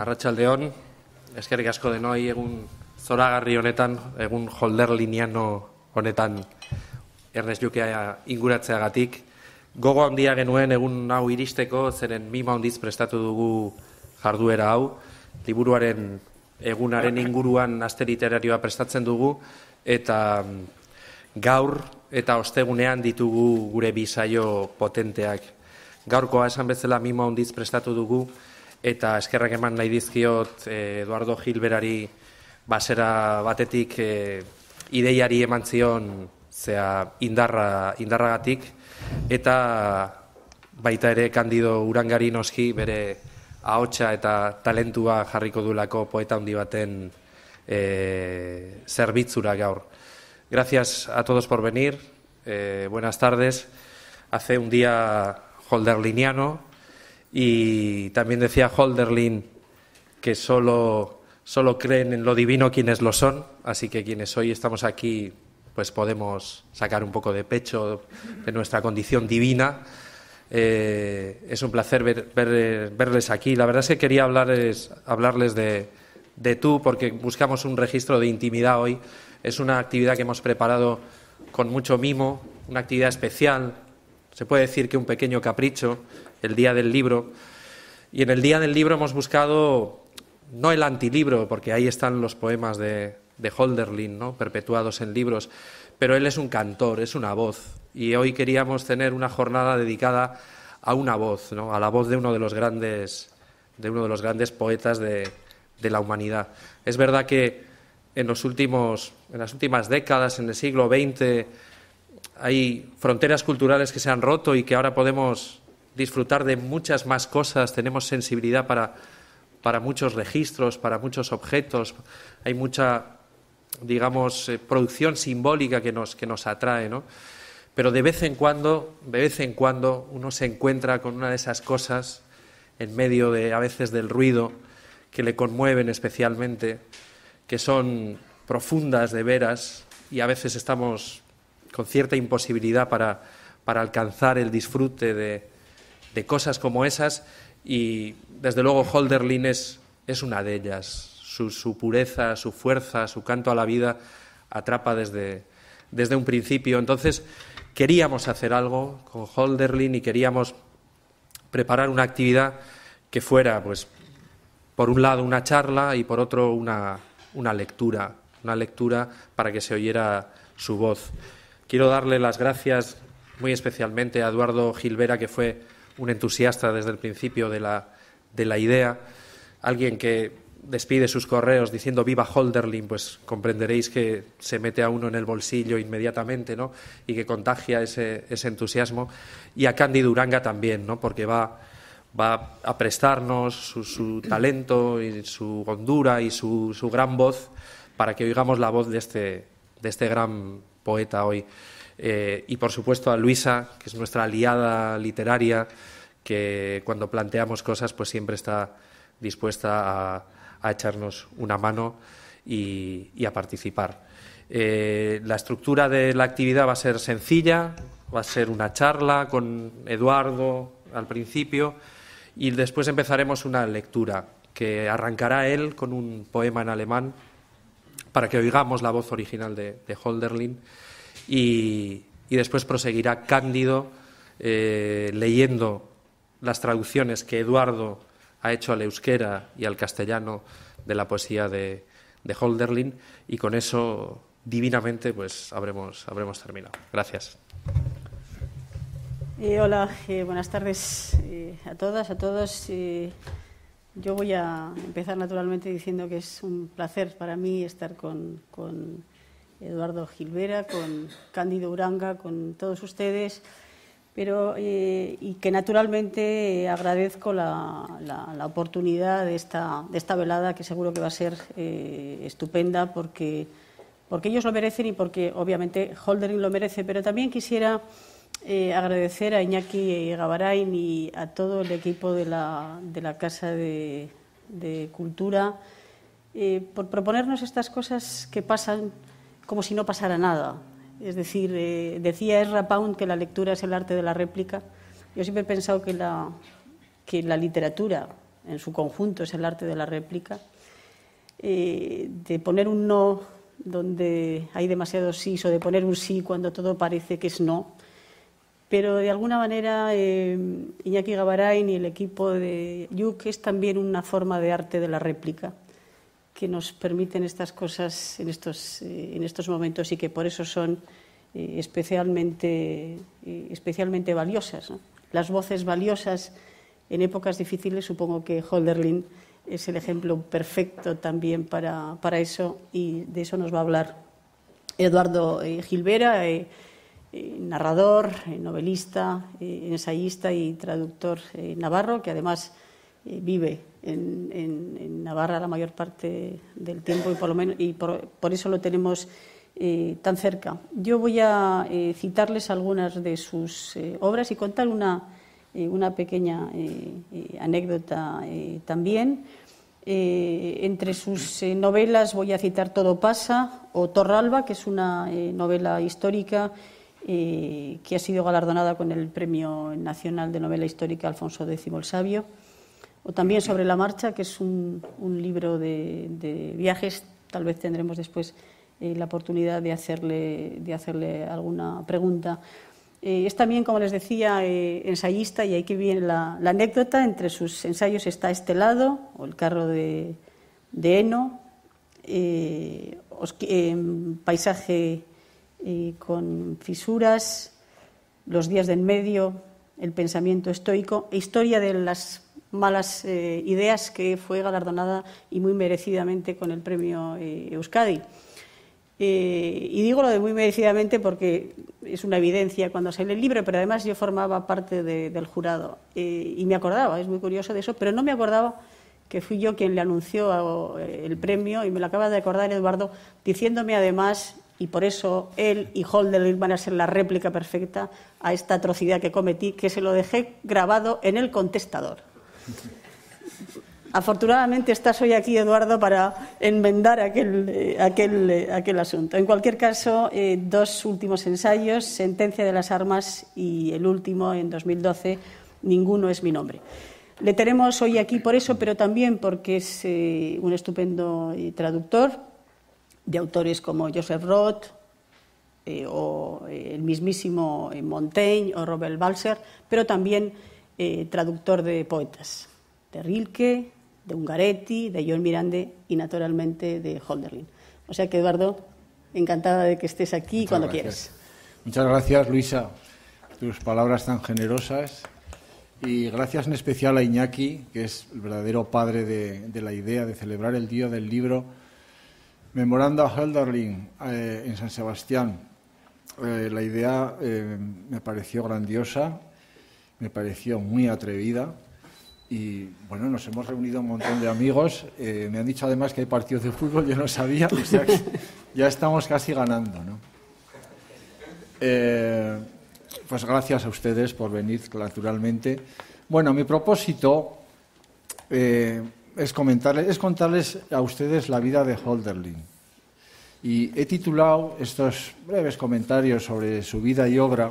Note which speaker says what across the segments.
Speaker 1: Arratxalde hon, eskerrik asko denoi egun zoragarri honetan, egun holder honetan Ernest Jukea inguratzeagatik. Gogo handia genuen egun hau iristeko, zeren mima handiz prestatu dugu jarduera hau, liburuaren egunaren inguruan aste prestatzen dugu, eta mm, gaur eta ostegunean ditugu gure bizaio potenteak. Gaurkoa esan bezala mima handiz prestatu dugu, eta eskerrak eman nahi dizkiot eh, Eduardo Gilberari basera batetik e, ideiari eman zion zea indarra, indarragatik eta baita ere kandido urangari noski bere ahotsa eta talentua jarriko dulako poeta handi baten eh, zerbitzura gaur. Gracias a todos por venir, buenas tardes. Hace un día holderliniano, Y también decía Holderlin que solo, creen en lo divino quienes lo son, así que quienes hoy estamos aquí pues podemos sacar un poco de pecho de nuestra condición divina. Eh, es un placer ver, verles aquí. La verdad es que quería hablarles, hablarles de, de tú porque buscamos un registro de intimidad hoy. Es una actividad que hemos preparado con mucho mimo, una actividad especial, se puede decir que un pequeño capricho, el Día del Libro. Y en el Día del Libro hemos buscado no el antilibro, porque ahí están los poemas de, Holderlin, ¿no? perpetuados en libros, pero él es un cantor, es una voz. Y hoy queríamos tener una jornada dedicada a una voz, a la voz de uno de los grandes, de uno de los grandes poetas de, la humanidad. Es verdad que en, los últimos, en las últimas décadas, en el siglo XX, hay fronteras culturales que se han roto y que ahora podemos disfrutar de muchas más cosas, tenemos sensibilidad para, para muchos registros, para muchos objetos, hay mucha, digamos, eh, producción simbólica que nos, que nos atrae, ¿no? Pero de vez en cuando, de vez en cuando, uno se encuentra con una de esas cosas en medio de, a veces, del ruido que le conmueven especialmente, que son profundas de veras y a veces estamos con cierta imposibilidad para, para alcanzar el disfrute de, de cosas como esas y desde luego Holderlin es, es una de ellas. Su, pureza, su fuerza, su canto a la vida atrapa desde, desde un principio. Entonces queríamos hacer algo con Holderlin y queríamos preparar una actividad que fuera, pues, por un lado una charla y por otro una, una lectura, una lectura para que se oyera su voz. Quiero darle las gracias muy especialmente a Eduardo Gilbera, que fue un entusiasta desde el principio de la, idea, alguien que despide sus correos diciendo viva Holderlin, pues comprenderéis que se mete a uno en el bolsillo inmediatamente, Y que contagia ese, entusiasmo. Y a Candy Duranga también, Porque va, va a prestarnos su, talento y su hondura y su, gran voz para que oigamos la voz de este, de este gran poeta hoy. Eh, y por supuesto a Luisa, que es nuestra aliada literaria, que cuando planteamos cosas pues siempre está dispuesta a, echarnos una mano y, a participar. Eh, la estructura de la actividad va a ser sencilla, va a ser una charla con Eduardo al principio y después empezaremos una lectura que arrancará él con un poema en alemán para que oigamos la voz original de, de Holderlin y, después proseguirá Cándido eh, leyendo las traducciones que Eduardo ha hecho al euskera y al castellano de la poesía de, Holderlin y con eso divinamente pues habremos, habremos terminado. Gracias.
Speaker 2: Eh, hola, eh, buenas tardes a todas, a todos. yo voy a empezar naturalmente diciendo que es un placer para mí estar con, con Eduardo Gilvera, con Cándido Uranga, con todos ustedes. Pero, eh, y que naturalmente eh, agradezco la, oportunidad de esta, de esta, velada, que seguro que va a ser eh, estupenda, porque, porque ellos lo merecen y porque obviamente Holdering lo merece. Pero también quisiera agradecer a Iñaki Gabarain y a todo el equipo de la, Casa de Cultura por proponernos estas cosas que pasan como si no pasara nada. Es decir, eh, decía Ezra Pound que la lectura es el arte de la réplica. Yo siempre he pensado que la, literatura en su conjunto es el arte de la réplica, eh, de poner un no donde hay demasiados sí o de poner un sí cuando todo parece que es no. Pero de alguna manera eh, Iñaki Gabarain y el equipo de Yuk es también una forma de arte de la réplica que nos permiten estas cosas en estos, eh, en estos momentos y que por eso son eh, especialmente, eh, especialmente valiosas. Las voces valiosas en épocas difíciles, supongo que Holderlin es el ejemplo perfecto también para, eso y de eso nos va a hablar Eduardo Gilbera, narrador, novelista, ensayista y traductor navarro, que además vive en, Navarra la mayor parte del tiempo y por lo menos y por, eso lo tenemos eh, tan cerca. Yo voy a eh, citarles algunas de sus eh, obras y contar una, una pequeña anécdota también. entre sus novelas voy a citar Todo pasa o Torralba, que es una novela histórica que ha sido galardonada con el Premio Nacional de Novela Histórica Alfonso X el Sabio o también Sobre la Marcha, que es un, libro de, viajes. Tal vez tendremos después eh, la oportunidad de hacerle, alguna pregunta. Eh, es también, como les decía, eh, ensayista y aquí viene la, anécdota. Entre sus ensayos está Este lado, o El carro de, de Eno, em, Paisaje con fisuras, Los días del medio, El pensamiento estoico e Historia de las malas eh, ideas, que fue galardonada y muy merecidamente con el premio eh, Euskadi. Eh, y digo lo de muy merecidamente porque es una evidencia cuando sale el libro, pero además yo formaba parte del jurado y me acordaba, es muy curioso de eso, pero no me acordaba que fui yo quien le anunció el premio y me lo acaba de acordar Eduardo, diciéndome además, y por eso él y Holder van a ser la réplica perfecta a esta atrocidad que cometí, que se lo dejé grabado en el contestador. Afortunadamente estás hoy aquí, Eduardo, para enmendar aquel, eh, eh, asunto. En cualquier caso, eh, dos últimos ensayos, Sentencia de las Armas y el último, en 2012, Ninguno es mi nombre. Le tenemos hoy aquí por eso, pero también porque es un estupendo traductor de autores como Joseph Roth o el mismísimo Montaigne o Robert Balser, pero también eh, traductor de poetas, de Rilke, de Ungaretti, de John Mirande y naturalmente de Hölderlin. O sea que Eduardo, encantada de que estés aquí cuando quieras.
Speaker 3: Muchas gracias, Luisa, tus palabras tan generosas. Y gracias en especial a Iñaki, que es el verdadero padre de, la idea de celebrar el Día del Libro, memorando a Hölderlin eh, en San Sebastián. Eh, la idea me pareció grandiosa me pareció muy atrevida. Y bueno, nos hemos reunido un montón de amigos. Eh, me han dicho además que hay partidos de fútbol, yo no sabía. ya estamos casi ganando, ¿no? Eh, pues gracias a ustedes por venir, naturalmente. Bueno, mi propósito eh, es comentarles, es contarles a ustedes la vida de Holderlin. Y he titulado estos breves comentarios sobre su vida y obra,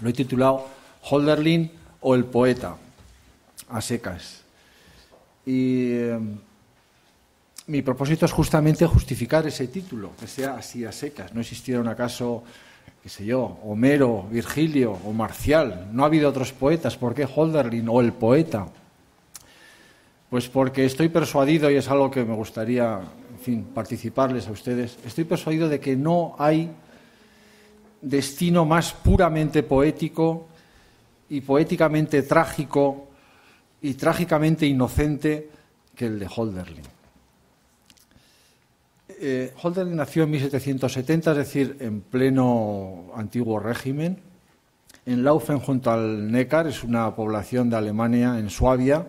Speaker 3: lo he titulado Holderlin o El Poeta, a secas. Y em, mi propósito es justamente justificar ese título, que sea así a secas. No existieron acaso, qué sé yo, Homero, Virgilio o Marcial. No ha habido otros poetas. ¿Por qué Holderlin o El Poeta? Pues porque estoy persuadido, y es algo que me gustaría, en fin, participarles a ustedes, estoy persuadido de que no hay destino más puramente poético y poéticamente trágico y trágicamente inocente que el de Holderlin. Eh, Holderlin nació en 1770, es decir, en pleno antiguo régimen, en Laufen junto al Neckar, es una población de Alemania, en Suabia.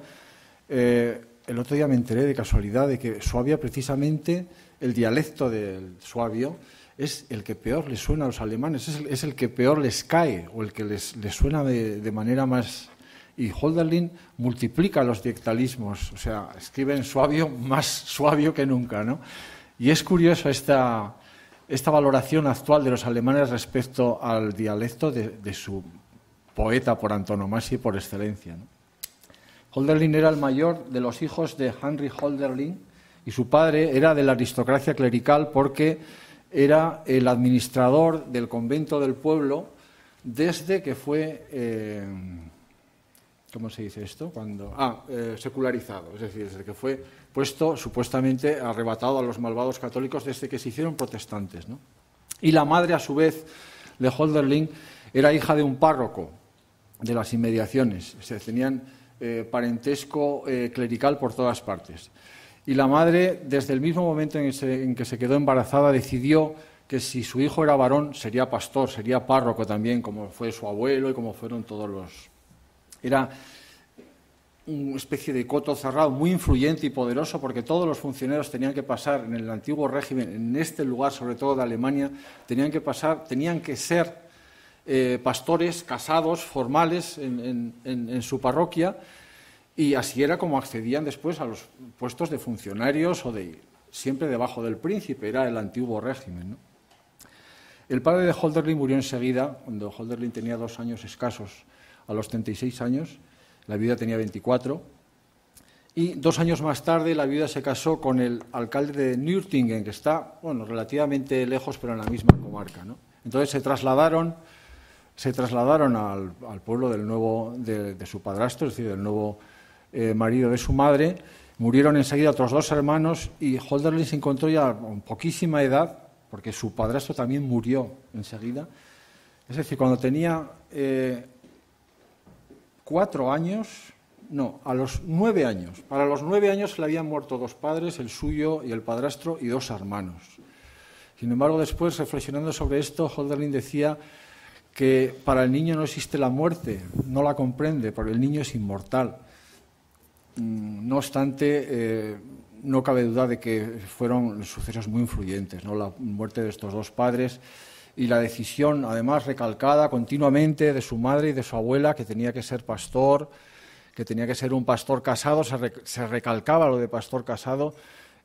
Speaker 3: Eh, el otro día me enteré de casualidad de que Suabia, precisamente, el dialecto del suabio, es el que peor les suena a los alemanes, es el, que peor les cae o el que les, suena de, manera más... Y Holderlin multiplica los dictalismos, o sea, escribe en suavio más suavio que nunca, ¿no? Y es curioso esta, valoración actual de los alemanes respecto al dialecto de, su poeta por antonomasia y por excelencia. Holderlin era el mayor de los hijos de Henry Holderlin y su padre era de la aristocracia clerical porque era el administrador del convento del pueblo desde que fue, eh, se dice esto? Cuando, ah, eh, secularizado, es decir, desde que fue puesto, supuestamente arrebatado a los malvados católicos desde que se hicieron protestantes. ¿no? Y la madre, a su vez, de Holderling, era hija de un párroco de las inmediaciones, se tenían eh, parentesco clerical por todas partes. Y la madre, desde el mismo momento en, que se quedó embarazada, decidió que si su hijo era varón, sería pastor, sería párroco también, como fue su abuelo y como fueron todos los... Era una especie de coto cerrado muy influyente y poderoso porque todos los funcionarios tenían que pasar en el antiguo régimen, en este lugar sobre todo de Alemania, tenían que pasar, tenían que ser eh, pastores casados, formales en su parroquia y así era como accedían después a los puestos de funcionarios o de siempre debajo del príncipe, era el antiguo régimen. El padre de Holderlin murió enseguida, cuando Holderlin tenía dos años escasos, a los 36 años, la viuda tenía 24, y dos años más tarde la viuda se casó con el alcalde de Nürtingen, que está bueno, relativamente lejos, pero en la misma comarca. Entonces se trasladaron, se trasladaron al, pueblo del nuevo, de su padrastro, es decir, del nuevo eh, marido de su madre. Murieron enseguida otros dos hermanos y Holderlin se encontró ya con poquísima edad, porque su padrastro también murió enseguida. Es decir, cuando tenía eh, cuatro años, no, a los nueve años. Para los nueve años le habían muerto dos padres, el suyo y el padrastro, y dos hermanos. Sin embargo, después, reflexionando sobre esto, Holderlin decía que para el niño no existe la muerte, no la comprende, porque el niño es inmortal. Mm, no obstante, eh, no cabe duda de que fueron sucesos muy influyentes, ¿no? la muerte de estos dos padres y la decisión, además, recalcada continuamente de su madre y de su abuela, que tenía que ser pastor, que tenía que ser un pastor casado, se, recalcaba lo de pastor casado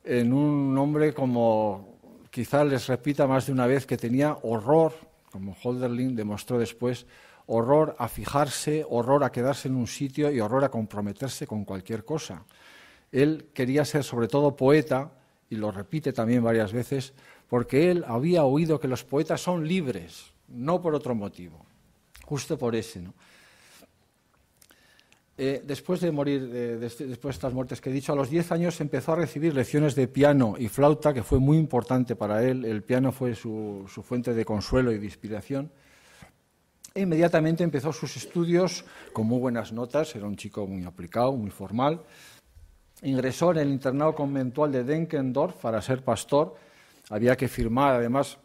Speaker 3: en un hombre como quizá les repita más de una vez que tenía horror, como Holderlin demostró después, horror a fijarse, horror a quedarse en un sitio y horror a comprometerse con cualquier cosa. Él quería ser sobre todo poeta, y lo repite también varias veces, porque él había oído que los poetas son libres, no por otro motivo, justo por ese. Eh, después de morir, este, después de estas muertes que he dicho, a los 10 años empezó a recibir lecciones de piano y flauta, que fue muy importante para él. El piano fue su fuente de consuelo y de inspiración. E inmediatamente empezó sus estudios con muy buenas notas, era un chico muy aplicado, muy formal. Ingresó en el internado conventual de Denkendorf para ser pastor. Había que firmar, además,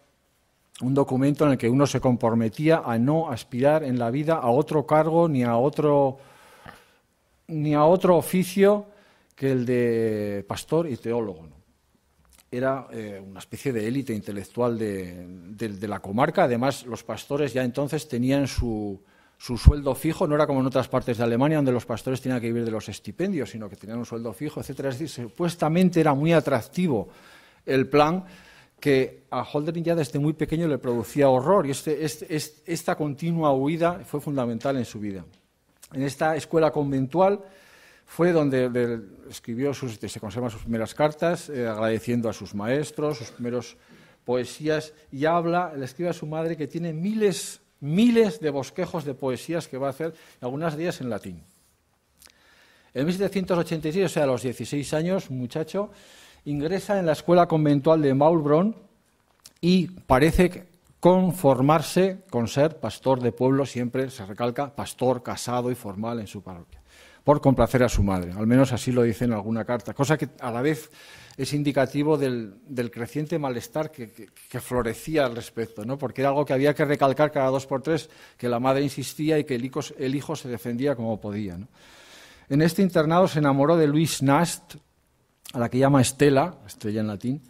Speaker 3: un documento en el que uno se comprometía a no aspirar en la vida a otro cargo ni a otro, ni a otro oficio que el de pastor y teólogo era eh, una especie de élite intelectual de, la comarca. Además, los pastores ya entonces tenían su, sueldo fijo, no era como en otras partes de Alemania, donde los pastores tenían que vivir de los estipendios, sino que tenían un sueldo fijo, etc. Es decir, supuestamente era muy atractivo el plan que a Holderin ya desde muy pequeño le producía horror y este, este, esta continua huida fue fundamental en su vida. En esta escuela conventual fue donde escribió sus, se conservan sus primeras cartas, eh, agradeciendo a sus maestros, sus primeros poesías, y habla, le escribe a su madre que tiene miles, miles de bosquejos de poesías que va a hacer, algunas de ellas en latín. En 1786, o sea, a los 16 años, muchacho, ingresa en la escuela conventual de Maulbronn y parece conformarse con ser pastor de pueblo, siempre se recalca pastor casado y formal en su parroquia por complacer a su madre. Al menos así lo dice en alguna carta, cosa que a la vez es indicativo del, creciente malestar que, florecía al respecto, ¿no? porque era algo que había que recalcar cada dos por tres, que la madre insistía y que el hijo, se defendía como podía. En este internado se enamoró de Luis Nast, a la que llama Estela, estrella en latín,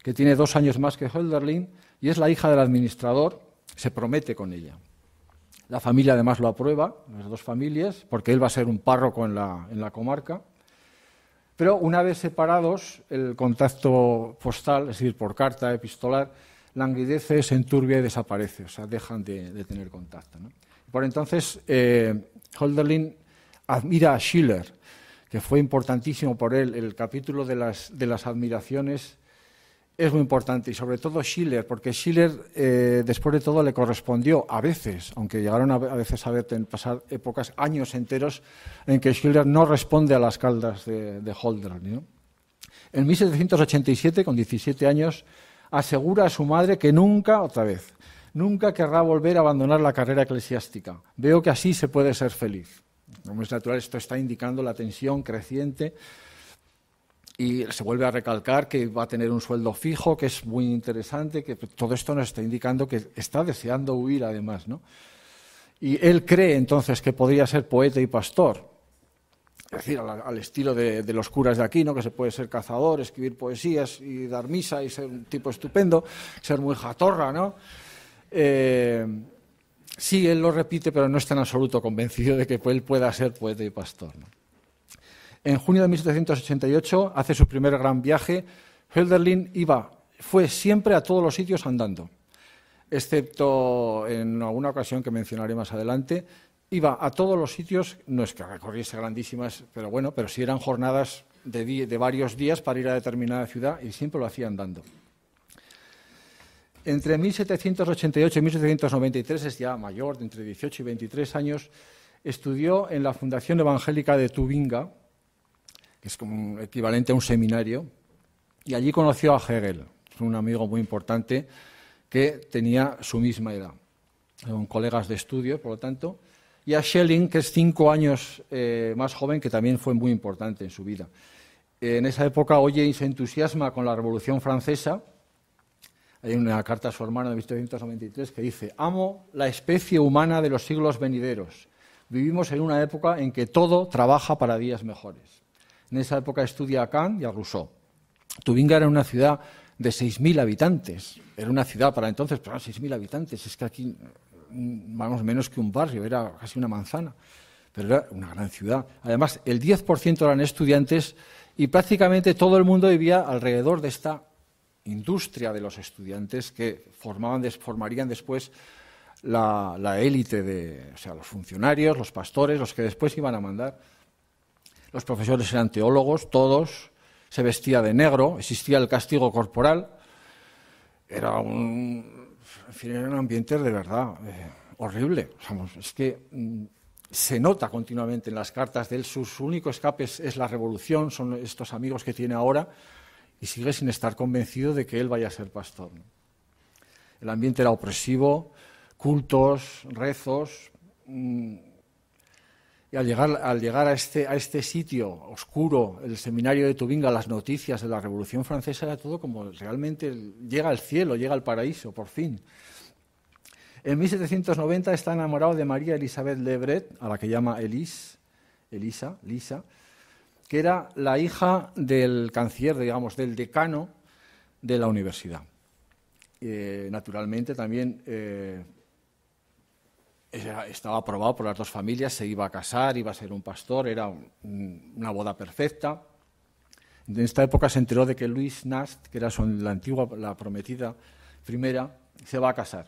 Speaker 3: que tiene dos años más que Hölderlin y es la hija del administrador, se promete con ella. La familia además lo aprueba, las dos familias, porque él va a ser un párroco en la, comarca. Pero una vez separados, el contacto postal, es decir, por carta epistolar, languidece, se enturbia y desaparece, o sea, dejan de, tener contacto. Por entonces, Holderlin eh, admira a Schiller, que fue importantísimo por él. El capítulo de las, de las admiraciones es muy importante y sobre todo Schiller, porque Schiller eh, después de todo le correspondió a veces, aunque llegaron a, veces a pasar épocas, años enteros en que Schiller no responde a las caldas de, de Holder. En 1787, con 17 años, asegura a su madre que nunca, otra vez, nunca querrá volver a abandonar la carrera eclesiástica. Veo que así se puede ser feliz. Como es natural, esto está indicando la tensión creciente y se vuelve a recalcar que va a tener un sueldo fijo, que es muy interesante, que todo esto nos está indicando que está deseando huir además, ¿no? Y él cree entonces que podría ser poeta y pastor, es decir, al, estilo de, los curas de aquí, ¿no? que se puede ser cazador, escribir poesías y dar misa y ser un tipo estupendo, ser muy jatorra, ¿no? Eh, sí, él lo repite, pero no está en absoluto convencido de que él pueda ser poeta y pastor. ¿no? En junio de 1788 hace su primer gran viaje. Hölderlin iba, fue siempre a todos los sitios andando, excepto en alguna ocasión que mencionaré más adelante. Iba a todos los sitios, no es que recorriese grandísimas, pero bueno, pero sí eran jornadas de, varios días para ir a determinada ciudad y siempre lo hacía andando entre 1788 y 1793, es ya mayor, de entre 18 y 23 años, estudió en la Fundación Evangélica de Tubinga, es como un equivalente a un seminario, y allí conoció a Hegel, un amigo muy importante que tenía su misma edad, eran colegas de estudio, por lo tanto, y a Schelling, que es cinco años eh, más joven, que también fue muy importante en su vida. En esa época, Oye se entusiasma con la Revolución Francesa. Hay una carta a su hermano de 1893 que dice, amo la especie humana de los siglos venideros. Vivimos en una época en que todo trabaja para días mejores. En esa época estudia a Kant y a Rousseau. Tubinga era una ciudad de 6.000 habitantes. Era una ciudad para entonces, pero 6.000 habitantes, es que aquí mm, vamos menos que un barrio, era casi una manzana, pero era una gran ciudad. Además, el 10% eran estudiantes y prácticamente todo el mundo vivía alrededor de esta industria de los estudiantes que formaban, formarían después la, la élite de, o sea, los funcionarios, los pastores, los que después iban a mandar los profesores eran teólogos, todos, se vestía de negro, existía el castigo corporal, era un, ambiente de verdad eh, horrible. es que mm, se nota continuamente en las cartas de él, sus únicos escapes es la revolución, son estos amigos que tiene ahora, y sigue sin estar convencido de que él vaya a ser pastor. El ambiente era opresivo, cultos, rezos, mm, y al llegar, al llegar a, este, a este sitio oscuro, el seminario de Tubinga, las noticias de la Revolución Francesa, era todo como realmente llega al cielo, llega al paraíso, por fin. En 1790 está enamorado de María Elizabeth Lebret, a la que llama Elise, Elisa, Lisa, que era la hija del canciller, digamos, del decano de la universidad. Eh, naturalmente también eh, estaba aprobado por las dos familias, se iba a casar, iba a ser un pastor, era una boda perfecta. En esta época se enteró de que Luis Nast, que era la antigua, la prometida primera, se va a casar.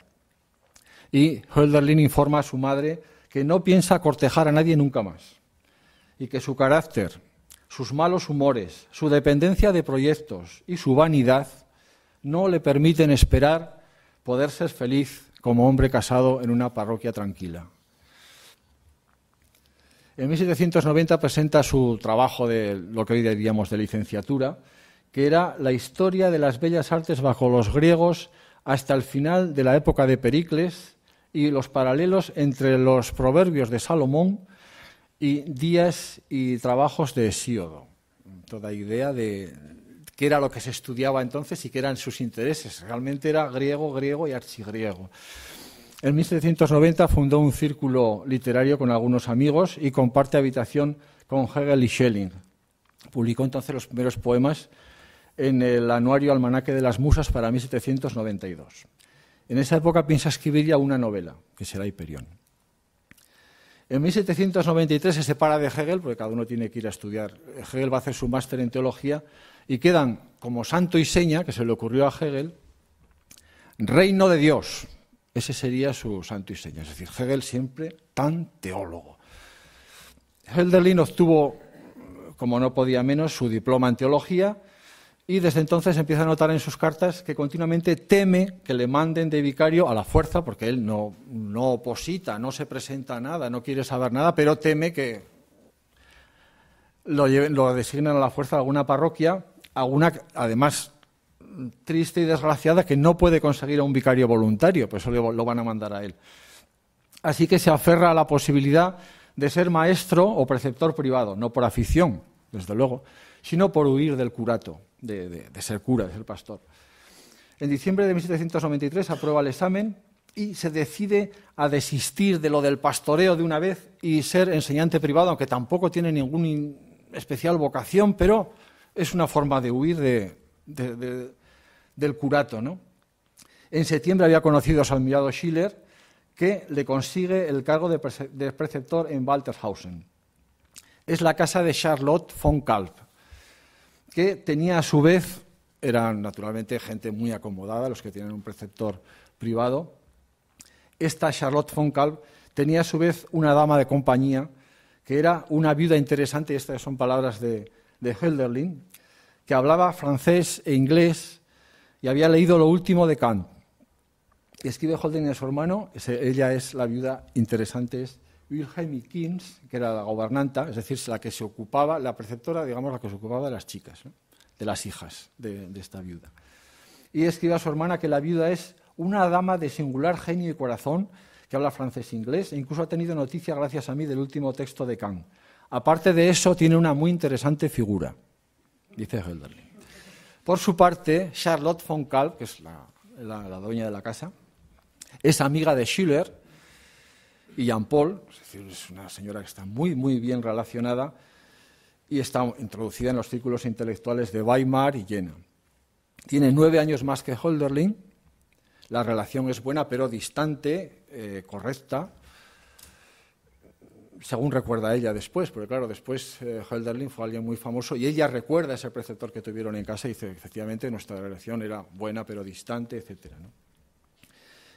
Speaker 3: Y Hölderlin informa a su madre que no piensa cortejar a nadie nunca más y que su carácter, sus malos humores, su dependencia de proyectos y su vanidad no le permiten esperar poder ser feliz como hombre casado en una parroquia tranquila. En 1790 presenta su trabajo de lo que hoy diríamos de licenciatura, que era la historia de las bellas artes bajo los griegos hasta el final de la época de Pericles y los paralelos entre los proverbios de Salomón y días y trabajos de Hesíodo. Toda idea de que era lo que se estudiaba entonces y que eran sus intereses. Realmente era griego, griego y archigriego. En 1790 fundó un círculo literario con algunos amigos y comparte habitación con Hegel y Schelling. Publicó entonces los primeros poemas en el Anuario Almanaque de las Musas para 1792. En esa época piensa escribir ya una novela, que será Hiperión. En 1793 se separa de Hegel, porque cada uno tiene que ir a estudiar. Hegel va a hacer su máster en teología y quedan como santo y seña, que se le ocurrió a Hegel, reino de Dios. Ese sería su santo y seña. Es decir, Hegel siempre tan teólogo. Helderlin obtuvo, como no podía menos, su diploma en teología y desde entonces empieza a notar en sus cartas que continuamente teme que le manden de vicario a la fuerza, porque él no, oposita, no se presenta nada, no quiere saber nada, pero teme que lo, lo designen a la fuerza a alguna parroquia alguna, además, triste y desgraciada, que no puede conseguir a un vicario voluntario, pues eso lo, van a mandar a él. Así que se aferra a la posibilidad de ser maestro o preceptor privado, no por afición, desde luego, sino por huir del curato, de, de ser cura, de ser pastor. En diciembre de 1793 aprueba el examen y se decide a desistir de lo del pastoreo de una vez y ser enseñante privado, aunque tampoco tiene ninguna especial vocación, pero es una forma de huir del curato. ¿no? En septiembre había conocido a su admirado Schiller, que le consigue el cargo de, preceptor en Waltershausen. Es la casa de Charlotte von Kalb, que tenía a su vez, eran naturalmente gente muy acomodada, los que tienen un preceptor privado. Esta Charlotte von Kalb tenía a su vez una dama de compañía, que era una viuda interesante, y estas son palabras de, de que hablaba francés e inglés y había leído lo último de Kant. Escribe Holden a su hermano, ella es la viuda interesante, es Wilhelm Kins, que era la gobernanta, es decir, la que se ocupaba, la preceptora, digamos, la que se ocupaba de las chicas, de las hijas de, de esta viuda. Y escribe a su hermana que la viuda es una dama de singular genio y corazón que habla francés e inglés e incluso ha tenido noticia gracias a mí del último texto de Kant. Aparte de eso, tiene una muy interesante figura dice Hölderlin. Por su parte, Charlotte von Kalb, que es la, la, dueña de la casa, es amiga de Schiller y Jean Paul, es decir, es una señora que está muy, muy bien relacionada y está introducida en los círculos intelectuales de Weimar y Jena. Tiene nueve años más que Hölderlin, la relación es buena pero distante, eh, correcta, según recuerda ella después, porque claro, después Helderlin eh, fue alguien muy famoso y ella recuerda ese preceptor que tuvieron en casa y dice, efectivamente, nuestra relación era buena pero distante, etc.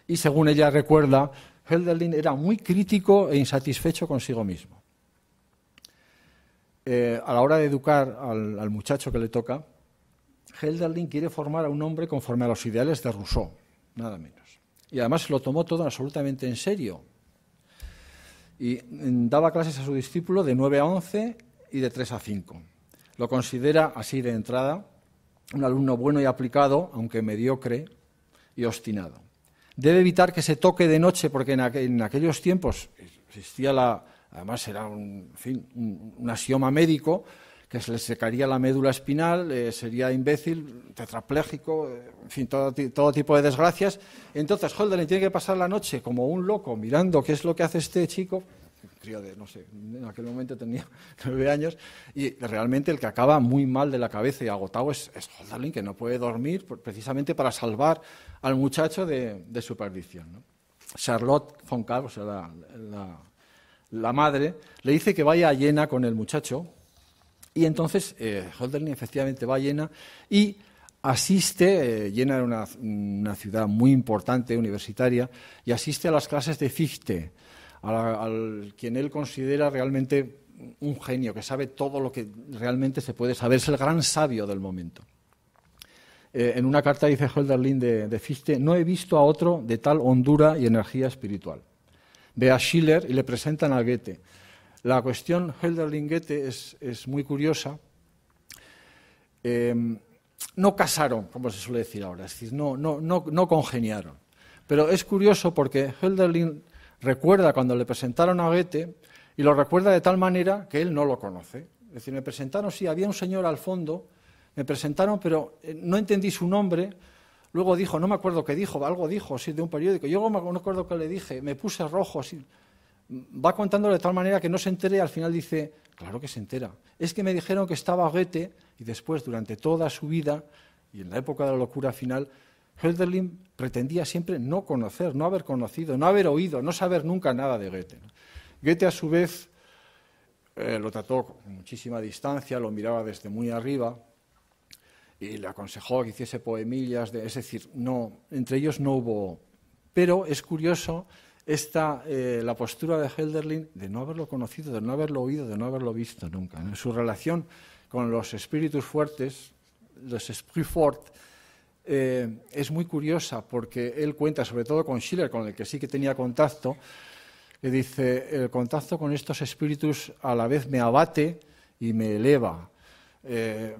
Speaker 3: Y según ella recuerda, Hölderlin era muy crítico e insatisfecho consigo mismo. Eh, a la hora de educar al, muchacho que le toca, Helderlin quiere formar a un hombre conforme a los ideales de Rousseau, nada menos. Y además lo tomó todo absolutamente en serio, y mm, daba clases a su discípulo de 9 a 11 y de 3 a 5. Lo considera así de entrada un alumno bueno y aplicado, aunque mediocre y obstinado. Debe evitar que se toque de noche porque en, aquellos tiempos existía la, además era un, en un, médico, que se le secaría la médula espinal, eh, sería imbécil, tetrapléjico, eh, en fin, todo, tipo de desgracias. Entonces, Holderlin tiene que pasar la noche como un loco mirando qué es lo que hace este chico, un crío de, no sé, en aquel momento tenía nueve años, y realmente el que acaba muy mal de la cabeza y agotado es, que no puede dormir precisamente para salvar al muchacho de, su perdición. Charlotte von Karl, o sea, la, madre, le dice que vaya a con el muchacho, y entonces Holderlin eh, efectivamente va a Jena y asiste, eh, Jena era una, ciudad muy importante, universitaria, y asiste a las clases de Fichte, a al quien él considera realmente un genio, que sabe todo lo que realmente se puede saber, es el gran sabio del momento. Eh, en una carta dice Holderlin de, de Fichte, no he visto a otro de tal hondura y energía espiritual. Ve a Schiller y le presentan a Goethe la cuestión hölderling goethe es, muy curiosa. Em, no casaron, como se suele decir ahora, es decir, no, no, congeniaron. Pero es curioso porque Hölderling recuerda cuando le presentaron a Goethe y lo recuerda de tal manera que él no lo conoce. Es decir, me presentaron, sí, había un señor al fondo, me presentaron, pero eh, no entendí su nombre. Luego dijo, no me acuerdo qué dijo, algo dijo, sí, de un periódico. Yo no me acuerdo qué le dije, me puse rojo, así va contándolo de tal manera que no se entere al final dice, claro que se entera. Es que me dijeron que estaba Goethe y después, durante toda su vida y en la época de la locura final, Hölderlin pretendía siempre no conocer, no haber conocido, no haber oído, no saber nunca nada de Goethe. Goethe, a su vez, eh, lo trató con muchísima distancia, lo miraba desde muy arriba y le aconsejó que hiciese poemillas, es decir, no, entre ellos no hubo... Pero es curioso Está eh, la postura de Hölderlin de no haberlo conocido, de no haberlo oído, de no haberlo visto nunca. En su relación con los espíritus fuertes, los esprits eh, es muy curiosa porque él cuenta, sobre todo con Schiller, con el que sí que tenía contacto, que dice, el contacto con estos espíritus a la vez me abate y me eleva. Eh,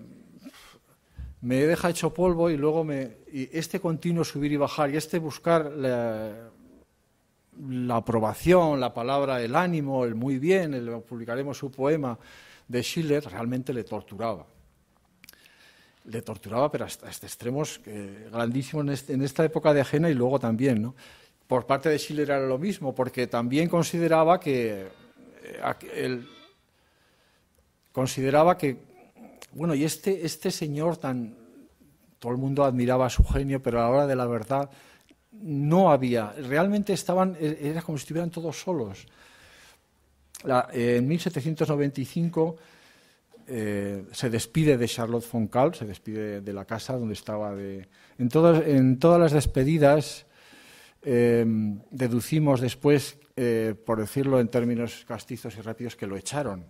Speaker 3: me deja hecho polvo y luego me... Y este continuo subir y bajar y este buscar la, la aprobación, la palabra, el ánimo, el muy bien, publicaremos su poema de Schiller, realmente le torturaba. Le torturaba, pero hasta, extremos eh, grandísimos este, en, esta época de ajena y luego también. ¿no? Por parte de Schiller era lo mismo, porque también consideraba que. Eh, consideraba que. Bueno, y este, este señor tan. Todo el mundo admiraba su genio, pero a la hora de la verdad no había, realmente estaban, e-, era como si estuvieran todos solos. en 1795 eh, se despide de Charlotte von Foncal, se despide de la casa donde estaba. De... En, todas, en todas las despedidas eh, deducimos después, eh, por decirlo en términos castizos y rápidos, que lo echaron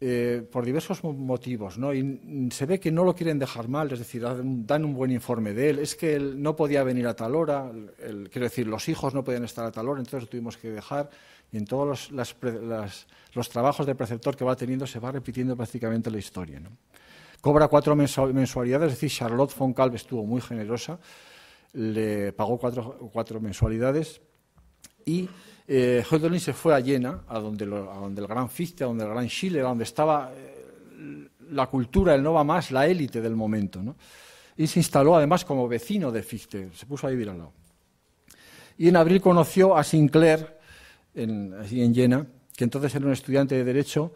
Speaker 3: eh, por diversos motivos, ¿no? Y se ve que no lo quieren dejar mal, es decir, dan un buen informe de él. Es que él no podía venir a tal hora, quiero decir, los hijos no podían estar a tal hora, entonces lo tuvimos que dejar. Y en todos los, los trabajos del preceptor que va teniendo se va repitiendo prácticamente la historia, Cobra cuatro mensualidades, es decir, Charlotte von Kalb estuvo muy generosa, le pagó cuatro, cuatro mensualidades y eh, Hölderlin se fue a Jena, a donde, el gran Fichte, a donde el gran Schiller, a donde estaba eh, la cultura, el Nova más, la élite del momento. Y se instaló además como vecino de Fichte, se puso a vivir al lado. Y en abril conoció a Sinclair, en, en Jena, que entonces era un estudiante de Derecho,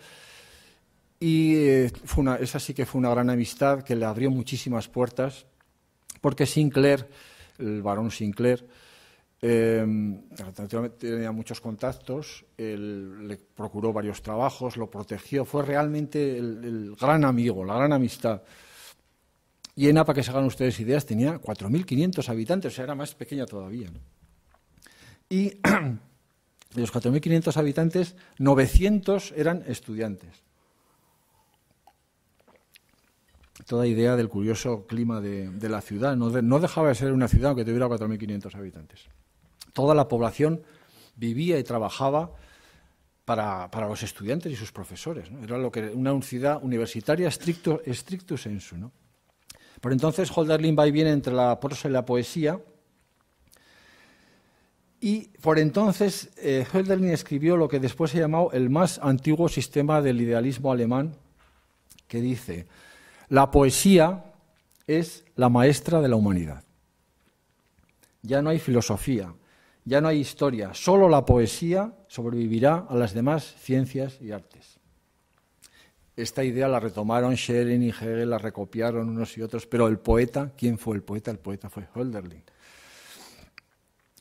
Speaker 3: y eh, esa sí que fue una gran amistad que le abrió muchísimas puertas, porque Sinclair, el barón Sinclair, Em, tenía muchos contactos, le procuró varios trabajos, lo protegió, fue realmente el, gran amigo, la gran amistad. Y en APA, que se hagan ustedes ideas, tenía 4.500 habitantes, o sea, era más pequeña todavía. Y de los 4.500 habitantes, 900 eran estudiantes. Toda idea del curioso clima de, la ciudad. No, no dejaba de ser una ciudad aunque tuviera 4.500 habitantes toda la población vivía y trabajaba para, los estudiantes y sus profesores. Era lo que una ciudad universitaria estricto, estricto sensu. ¿no? Por entonces Hölderlin va y viene entre la prosa y la poesía. Y por entonces Hölderlin eh, escribió lo que después se llamó el más antiguo sistema del idealismo alemán, que dice, la poesía es la maestra de la humanidad. Ya no hay filosofía, ya no hay historia, solo la poesía sobrevivirá a las demás ciencias y artes. Esta idea la retomaron Schelling y Hegel, la recopiaron unos y otros, pero el poeta, ¿quién fue el poeta? El poeta fue Hölderlin.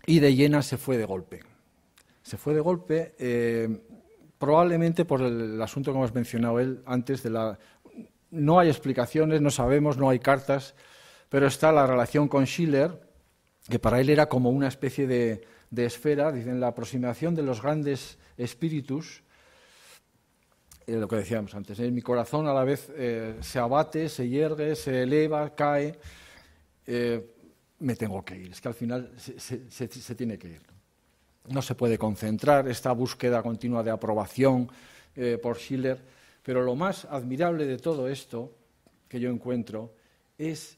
Speaker 3: Y de llena se fue de golpe. Se fue de golpe eh, probablemente por el, asunto que hemos mencionado él antes de la... No hay explicaciones, no sabemos, no hay cartas, pero está la relación con Schiller, que para él era como una especie de, de esfera, dicen la aproximación de los grandes espíritus, eh, lo que decíamos antes, ¿eh? mi corazón a la vez eh, se abate, se hiergue, se eleva, cae, me tengo que ir, es que al final se, se tiene que ir. No se puede concentrar esta búsqueda continua de aprobación por Schiller, pero lo más admirable de todo esto que yo encuentro es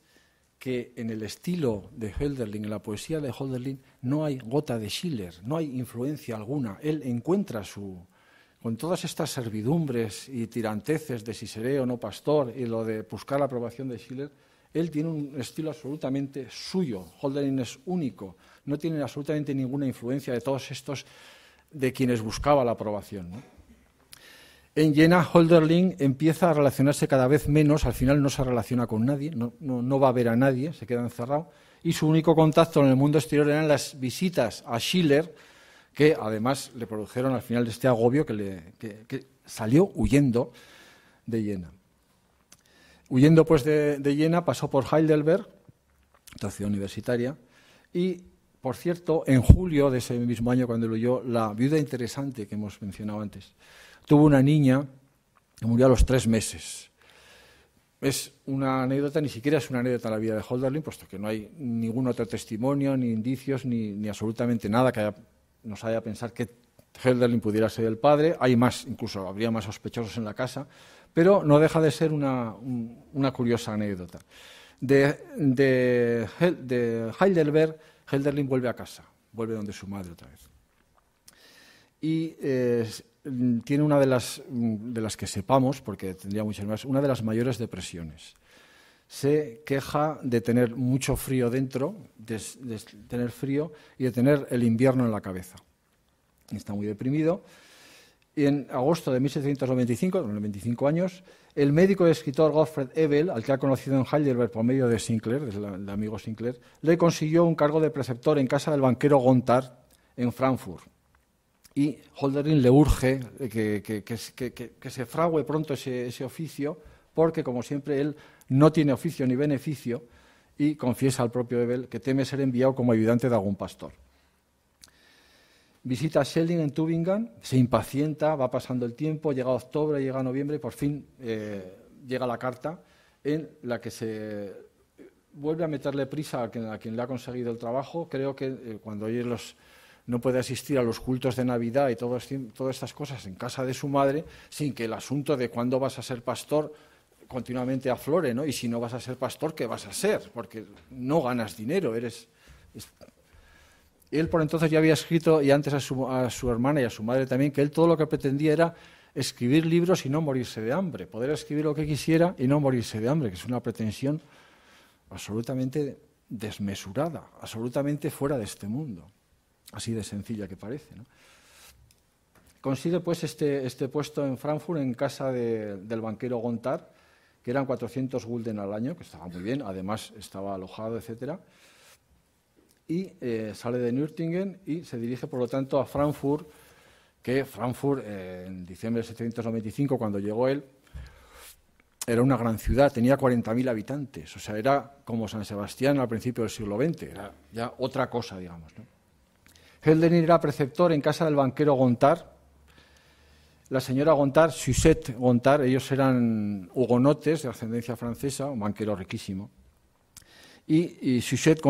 Speaker 3: que en el estilo de Hölderlin, en la poesía de Hölderlin, no hay gota de Schiller, no hay influencia alguna. Él encuentra su. Con todas estas servidumbres y tiranteces de si seré o no pastor y lo de buscar la aprobación de Schiller, él tiene un estilo absolutamente suyo. Hölderlin es único. No tiene absolutamente ninguna influencia de todos estos de quienes buscaba la aprobación. En Jena, Holderling empieza a relacionarse cada vez menos, al final no se relaciona con nadie, no, va a ver a nadie, se queda encerrado, y su único contacto en el mundo exterior eran las visitas a Schiller, que además le produjeron al final de este agobio que, salió huyendo de Jena. Huyendo pues de, de Jena pasó por Heidelberg, otra ciudad universitaria, y por cierto, en julio de ese mismo año cuando lo oyó, la viuda interesante que hemos mencionado antes, tuvo una niña que murió a los tres meses. Es una anécdota, ni siquiera es una anécdota la vida de Holderlin, puesto que no hay ningún otro testimonio, ni indicios, ni, absolutamente nada que nos haya pensar que Hölderlin pudiera ser el padre. Hay más, incluso habría más sospechosos en la casa, pero no deja de ser una, curiosa anécdota. De, Heidelberg, Helderlin vuelve a casa, vuelve donde su madre otra vez. Y eh, Mm, tiene una de las, mm, de las que sepamos, porque tendría muchas una de las mayores depresiones. Se queja de tener mucho frío dentro, de, tener frío y de tener el invierno en la cabeza. Está muy deprimido. Y en agosto de 1795, con 25 años, el médico y escritor Gottfried Ebel, al que ha conocido en Heidelberg por medio de Sinclair, el amigo Sinclair, le consiguió un cargo de preceptor en casa del banquero Gontard en Frankfurt y Holderlin le urge eh, que, se frague pronto ese, oficio, porque, como siempre, él no tiene oficio ni beneficio y confiesa al propio Ebel que teme ser enviado como ayudante de algún pastor. Visita a Schelling en Tübingen, se impacienta, va pasando el tiempo, llega octubre, llega noviembre y por fin eh, llega la carta en la que se vuelve a meterle prisa a quien, le ha conseguido el trabajo. Creo que eh, cuando oye los, no puede asistir a los cultos de Navidad y todas, estas cosas en casa de su madre sin que el asunto de cuándo vas a ser pastor continuamente aflore, ¿no? Y si no vas a ser pastor, ¿qué vas a ser? Porque no ganas dinero, eres... Él por entonces ya había escrito, y antes a su hermana y a su madre también, que él todo lo que pretendía era escribir libros y no morirse de hambre, poder escribir lo que quisiera y no morirse de hambre, que es una pretensión absolutamente desmesurada, absolutamente fuera de este mundo así de sencilla que parece. ¿no? Consigue pues este, este, puesto en Frankfurt en casa del banquero Gontard, que eran 400 gulden al año, que estaba muy bien, además estaba alojado, etcétera. Y eh, sale de Nürtingen y se dirige, por lo tanto, a Frankfurt, que Frankfurt, eh, en diciembre de 1795, cuando llegó él, era una gran ciudad, tenía 40.000 habitantes, o sea, era como San Sebastián al principio del siglo XX, era ya otra cosa, digamos. ¿no? Helderling era preceptor en casa del banquero Gontar. La señora Gontard, Suzette Gontard, ellos eran hugonotes de ascendencia francesa, un banquero riquísimo. Y, y Suzette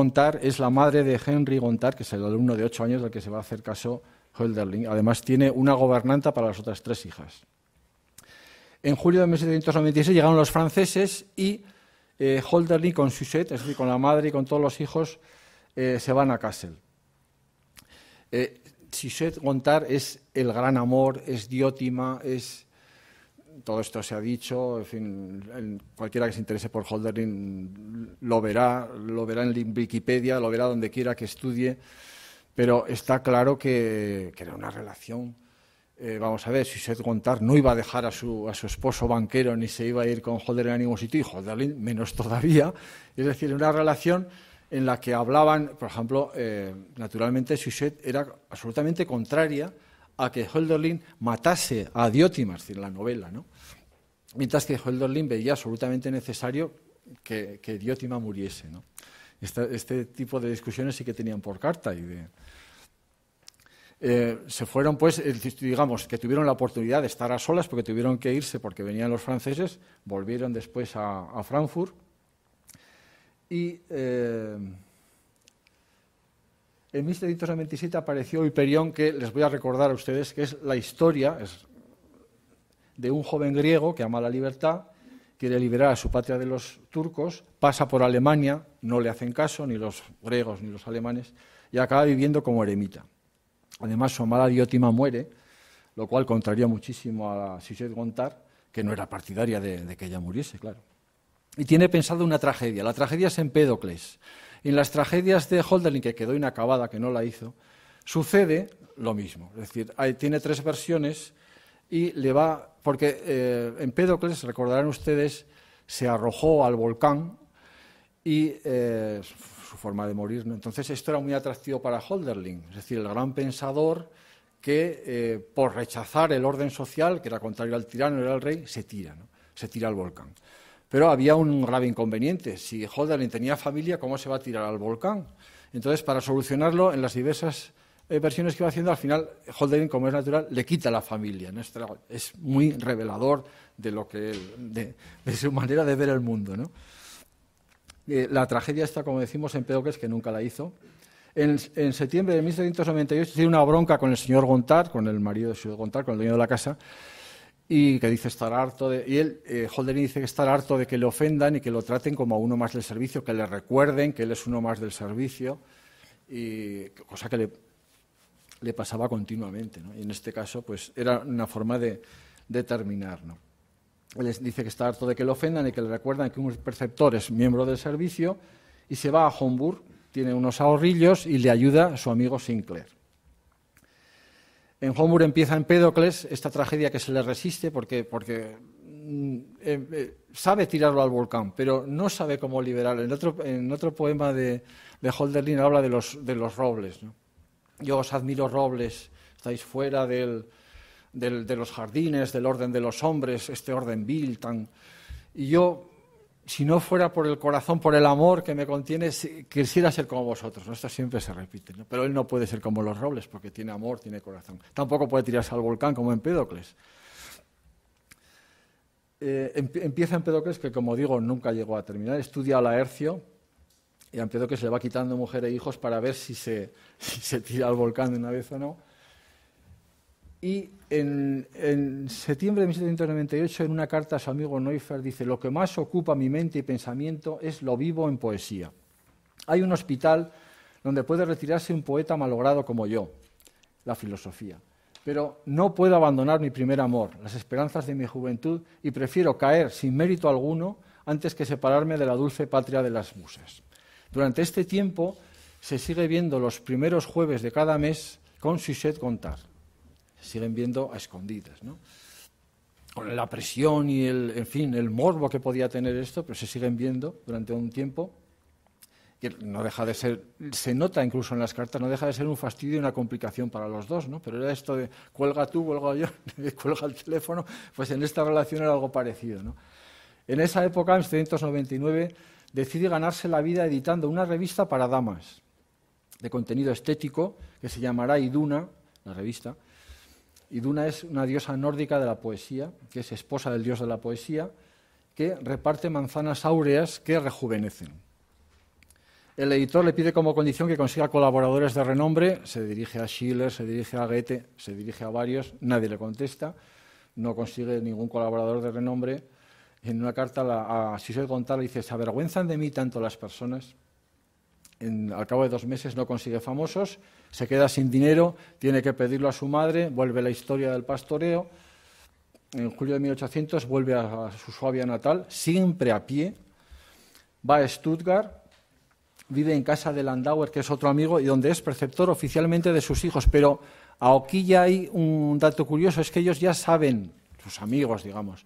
Speaker 3: es la madre de Henry Gontard, que es el alumno de ocho años del que se va a hacer caso Helderling. Además, tiene una gobernanta para las otras tres hijas. En julio de 1796 llegaron los franceses y eh, Helderling con Suzette, es decir, con la madre y con todos los hijos, eh, se van a Kassel. Eh, si Seth Gontar es el gran amor, es Diótima, es. Todo esto se ha dicho, en fin, cualquiera que se interese por Holderlin lo verá, lo verá en Wikipedia, lo verá donde quiera que estudie, pero está claro que, era una relación. Eh, vamos a ver, si Seth Gontar no iba a dejar a su, esposo banquero ni se iba a ir con a sitio, y Holderlin menos todavía, es decir, una relación en la que hablaban, por ejemplo, eh, naturalmente Suchet era absolutamente contraria a que Hölderlin matase a es en la novela, mientras que Hölderlin veía absolutamente necesario que, que Diótima muriese. Este, tipo de discusiones sí que tenían por carta y eh, se fueron, pues, digamos, que tuvieron la oportunidad de estar a solas porque tuvieron que irse porque venían los franceses, volvieron después a, a Frankfurt y eh, en 1797 apareció Hiperión, que les voy a recordar a ustedes, que es la historia de un joven griego que ama la libertad, quiere liberar a su patria de los turcos, pasa por Alemania, no le hacen caso, ni los griegos ni los alemanes, y acaba viviendo como eremita. Además, su amada Diótima muere, lo cual contraría muchísimo a Sisset Gontar, que no era partidaria de que ella muriese, claro y tiene pensado una tragedia. La tragedia es Empédocles. En las tragedias de Holderlin, que quedó inacabada, que no la hizo, sucede lo mismo. Es decir, tiene tres versiones y le va. Porque eh, en Empédocles, recordarán ustedes, se arrojó al volcán y eh, su forma de morir. Entonces, esto era muy atractivo para Holderling, es decir, el gran pensador que, eh, por rechazar el orden social, que era contrario al tirano, era el rey, se tira, se tira al volcán. Pero había un grave inconveniente. Si Hölderlin tenía familia, ¿cómo se va a tirar al volcán? Entonces, para solucionarlo, en las diversas eh, versiones que va haciendo, al final Hölderlin, como es natural, le quita la familia. Es muy revelador de, lo que de, su manera de ver el mundo. Eh, la tragedia está, como decimos, en Peoques, que nunca la hizo. En, septiembre de 1798 tiene una bronca con el señor Gontard, con el marido de su Gontard, con el dueño de la casa, y que dice estar harto de, y él, eh, Holden dice que estar harto de que le ofendan y que lo traten como a uno más del servicio, que le recuerden que él es uno más del servicio, y, cosa que le, pasaba continuamente. Y en este caso, pues era una forma de, terminar. Él dice que está harto de que le ofendan y que le recuerdan que un perceptor es miembro del servicio y se va a Homburg, tiene unos ahorrillos y le ayuda a su amigo Sinclair. En Homer empieza Empédocles, esta tragedia que se le resiste porque, mm, eh, eh, sabe tirarlo al volcán, pero no sabe cómo liberarlo. En otro, poema de, Holderlin habla de los, robles. Yo os admiro robles, estáis fuera de los jardines, del orden de los hombres, este orden vil Y yo si no fuera por el corazón, por el amor que me contiene, quisiera ser como vosotros. ¿no? Esto siempre se repite, pero él no puede ser como los robles porque tiene amor, tiene corazón. Tampoco puede tirarse al volcán como Empédocles. Eh, empieza Empédocles, que como digo, nunca llegó a terminar, estudia a Laercio y a Empédocles le va quitando mujeres e hijos para ver si se, si se tira al volcán de una vez o no. Y en, septiembre de 1798, en una carta a su amigo Neufer, dice, lo que más ocupa mi mente y pensamiento es lo vivo en poesía. Hay un hospital donde puede retirarse un poeta malogrado como yo, la filosofía. Pero no puedo abandonar mi primer amor, las esperanzas de mi juventud, y prefiero caer sin mérito alguno antes que separarme de la dulce patria de las musas. Durante este tiempo se sigue viendo los primeros jueves de cada mes con Suchet Contar siguen viendo a escondidas, con La presión y el, en fin, el morbo que podía tener esto, pero se siguen viendo durante un tiempo. Y no deja de ser, se nota incluso en las cartas, no deja de ser un fastidio y una complicación para los dos, ¿no? Pero era esto de cuelga tú, cuelga yo, cuelga el teléfono, pues en esta relación era algo parecido, En esa época, en 1999, decide ganarse la vida editando una revista para damas de contenido estético que se llamará Iduna, la revista, Iduna es una diosa nórdica de la poesía, que es esposa del dios de la poesía, que reparte manzanas áureas que rejuvenecen. El editor le pide como condición que consiga colaboradores de renombre, se dirige a Schiller, se dirige a Goethe, se dirige a varios, nadie le contesta, no consigue ningún colaborador de renombre. En una carta a, Sisel de le dice, ¿se avergüenzan de mí tanto las personas? en, al cabo de dos meses no consigue famosos, se queda sin dinero, tiene que pedirlo a su madre, vuelve la historia del pastoreo. En julio de 1800 vuelve a, su suavia natal, siempre a pie, va a Stuttgart, vive en casa de Landauer, que es otro amigo, y donde es preceptor oficialmente de sus hijos. Pero aquí ya hay un dato curioso, es que ellos ya saben, sus amigos, digamos,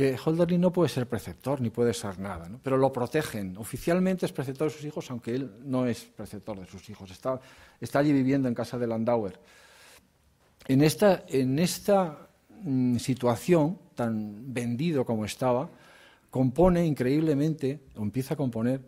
Speaker 3: que Holderlin no puede ser preceptor ni puede ser nada, pero lo protegen. Oficialmente es preceptor de sus hijos, aunque él no es preceptor de sus hijos. Está, allí viviendo en casa de Landauer. En esta, mm, situación, tan vendido como estaba, compone increíblemente, o empieza a componer,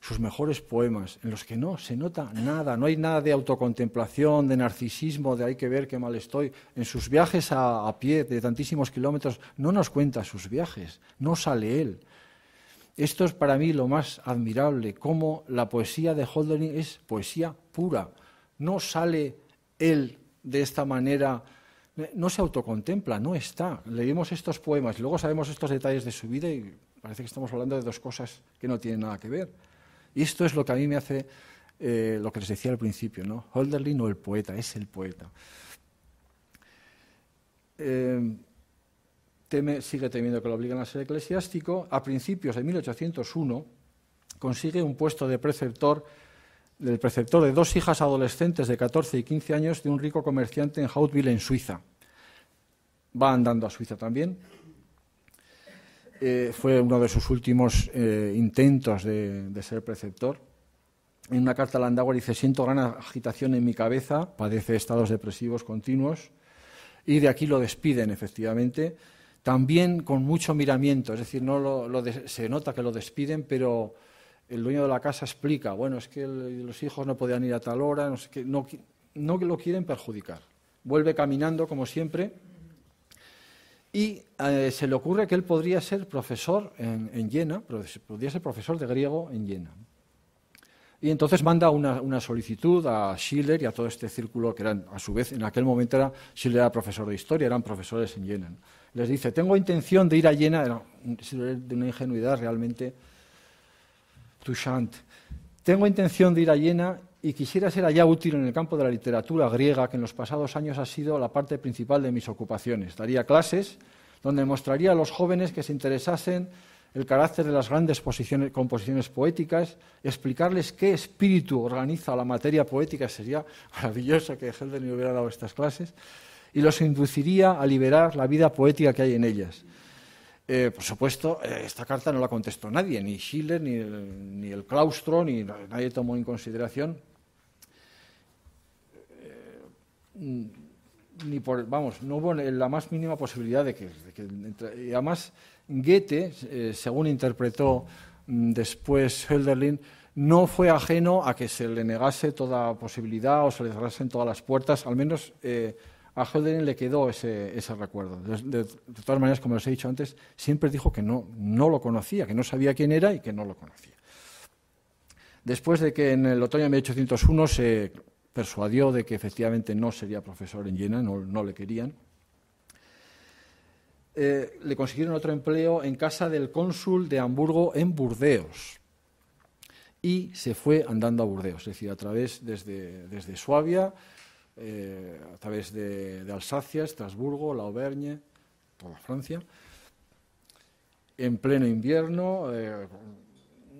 Speaker 3: sus mejores poemas, en los que no se nota nada, no hay nada de autocontemplación, de narcisismo, de hay que ver qué mal estoy. En sus viajes a, pie de tantísimos kilómetros no nos cuenta sus viajes, no sale él. Esto es para mí lo más admirable, cómo la poesía de Holden es poesía pura. No sale él de esta manera, no se autocontempla, no está. Leímos estos poemas y luego sabemos estos detalles de su vida y parece que estamos hablando de dos cosas que no tienen nada que ver. Y esto es lo que a mí me hace eh, lo que les decía al principio, ¿no? Holderlin o el poeta, es el poeta. Em, sigue temiendo que lo obligan a ser eclesiástico. A principios de 1801 consigue un puesto de preceptor del preceptor de dos hijas adolescentes de 14 y 15 años de un rico comerciante en Hautville, en Suiza. Va andando a Suiza también, eh, fue uno de sus últimos eh, intentos de, ser preceptor. En una carta a Landauer dice, siento gran agitación en mi cabeza, padece estados depresivos continuos, y de aquí lo despiden, efectivamente, también con mucho miramiento, es decir, no se nota que lo despiden, pero el dueño de la casa explica, bueno, es que los hijos no podían ir a tal hora, no lo quieren perjudicar. Vuelve caminando, como siempre, y eh, se le ocurre que él podría ser profesor en, en, Jena, podría ser profesor de griego en Jena. Y entonces manda una, solicitud a Schiller y a todo este círculo, que eran, a su vez, en aquel momento era, Schiller era profesor de historia, eran profesores en Jena. Les dice, tengo intención de ir a Jena, de una ingenuidad realmente touchante. Tengo intención de ir a Jena y quisiera ser allá útil en el campo de la literatura griega, que en los pasados años ha sido la parte principal de mis ocupaciones. Daría clases donde mostraría a los jóvenes que se interesasen el carácter de las grandes composiciones poéticas, explicarles qué espíritu organiza la materia poética, sería maravilloso que Helder me hubiera dado estas clases, y los induciría a liberar la vida poética que hay en ellas. Eh, por supuesto, eh, esta carta no la contestó nadie, ni Schiller, ni el, ni el claustro, ni nadie tomó en consideración Mm, ni por, vamos, no hubo la más mínima posibilidad de que, además Goethe, eh, según interpretó mm, después Hölderlin, no fue ajeno a que se le negase toda posibilidad o se le cerrasen todas las puertas, al menos eh, a Hölderlin le quedó ese, recuerdo. De, todas maneras, como os he dicho antes, siempre dijo que no, no lo conocía, que no sabía quién era y que no lo conocía. Después de que en el otoño de 1801 se persuadió de que efectivamente no sería profesor en Jena, no, no le querían. Eh, le consiguieron otro empleo en casa del cónsul de Hamburgo en Burdeos. Y se fue andando a Burdeos, es decir, a través desde, desde Suabia, eh, a través de, Alsacia, Estrasburgo, la Auvergne, toda Francia. En pleno invierno, eh,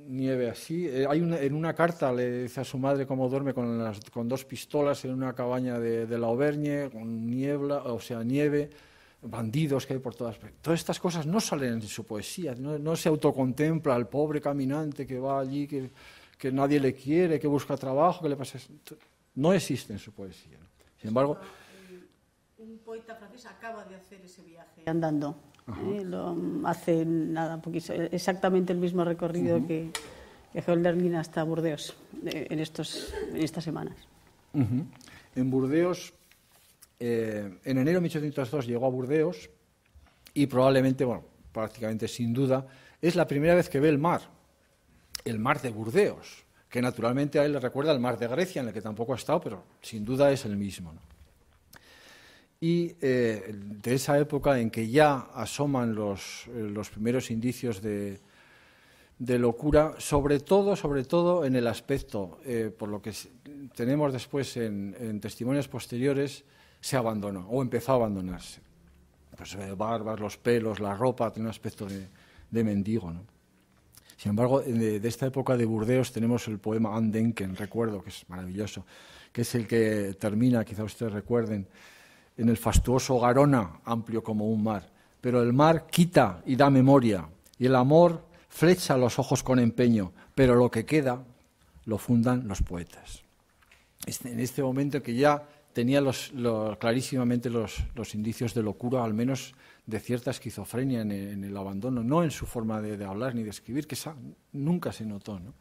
Speaker 3: nieve así. Eh, hay una, en una carta le dice a su madre cómo duerme con, con dos pistolas en una cabaña de, la Auvergne, con niebla, o sea, nieve, bandidos que hay por todas partes. Todas estas cosas no salen en su poesía, no, no se autocontempla al pobre caminante que va allí, que, que, nadie le quiere, que busca trabajo, que le pasa... No existe en su poesía. Sin embargo... Ah,
Speaker 2: un poeta francés acaba de hacer ese viaje. Andando. ¿eh? lo hace nada, exactamente el mismo recorrido que, que hasta Burdeos eh, en, estos, en estas semanas.
Speaker 3: En Burdeos, eh, en enero de 1802 llegó a Burdeos y probablemente, bueno, prácticamente sin duda, es la primera vez que ve el mar, el mar de Burdeos, que naturalmente a él le recuerda al mar de Grecia, en el que tampoco ha estado, pero sin duda es el mismo. Y eh, de esa época en que ya asoman los, eh, primeros indicios de, locura, sobre todo, sobre todo en el aspecto, eh, por lo que tenemos después en, testimonios posteriores, se abandonó o empezó a abandonarse. Pues barbas, los pelos, la ropa, tiene un aspecto de, mendigo. ¿no? Sin embargo, de, de, esta época de Burdeos tenemos el poema Andenken, recuerdo, que es maravilloso, que es el que termina, quizá ustedes recuerden, en el fastuoso Garona, amplio como un mar. Pero el mar quita y da memoria, y el amor flecha los ojos con empeño, pero lo que queda lo fundan los poetas. Este, en este momento que ya tenía clarísimamente los, indicios de locura, al menos de cierta esquizofrenia en el, abandono, no en su forma de, hablar ni de escribir, que nunca se notó. ¿no?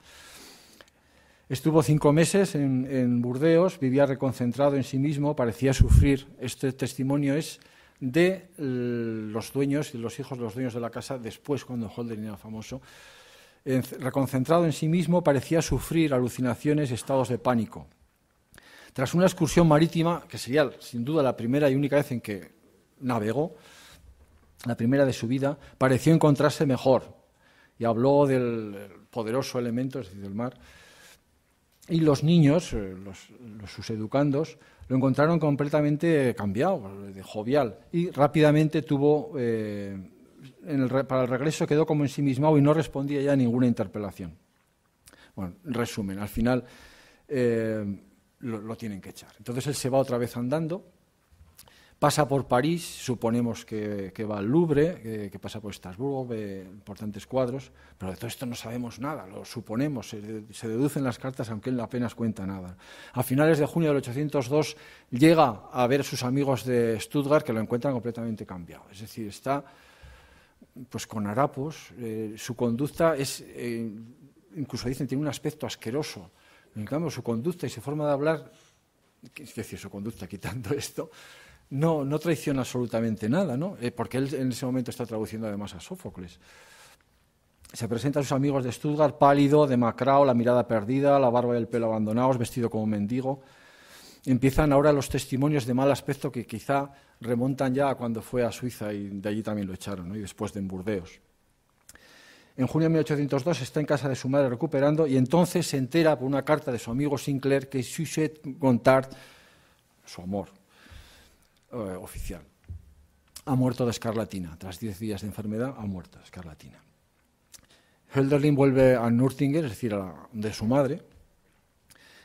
Speaker 3: Estuvo cinco meses en, Burdeos, vivía reconcentrado en sí mismo, parecía sufrir. Este testimonio es de eh, los dueños y los hijos de los dueños de la casa después, cuando Holden era famoso. reconcentrado en sí mismo, parecía sufrir alucinaciones, y estados de pánico. Tras una excursión marítima, que sería sin duda la primera y única vez en que navegó, la primera de su vida, pareció encontrarse mejor y habló del poderoso elemento, es decir, del mar, y los niños, eh, los, sus educandos, lo encontraron completamente cambiado, jovial, y rápidamente tuvo, eh, para el regreso quedó como en ensimismado y no respondía ya a ninguna interpelación. Bueno, resumen, al final eh, lo tienen que echar. Entonces él se va otra vez andando Pasa por París, suponemos que, va al Louvre, que, pasa por Estrasburgo, ve importantes cuadros, pero de todo esto no sabemos nada, lo suponemos, se, deducen las cartas aunque él apenas cuenta nada. A finales de junio del 802 llega a ver a sus amigos de Stuttgart que lo encuentran completamente cambiado, es decir, está pues con harapos, eh, su conducta es, eh, incluso dicen, tiene un aspecto asqueroso. En cambio, su conducta y su forma de hablar, es decir, su conducta quitando esto, no, no traiciona absolutamente nada, ¿no? Eh, porque él en ese momento está traduciendo además a Sófocles. Se presenta a sus amigos de Stuttgart, pálido, demacrado, la mirada perdida, la barba y el pelo abandonados, vestido como mendigo. Empiezan ahora los testimonios de mal aspecto que quizá remontan ya a cuando fue a Suiza y de allí también lo echaron, y después de en Burdeos. En junio de 1802 está en casa de su madre recuperando y entonces se entera por una carta de su amigo Sinclair que Suchet Gontard, su amor, eh, oficial. Ha muerto de escarlatina. Tras diez días de enfermedad, ha muerto de escarlatina. Hölderlin vuelve a Nürtinger, es decir, de su madre,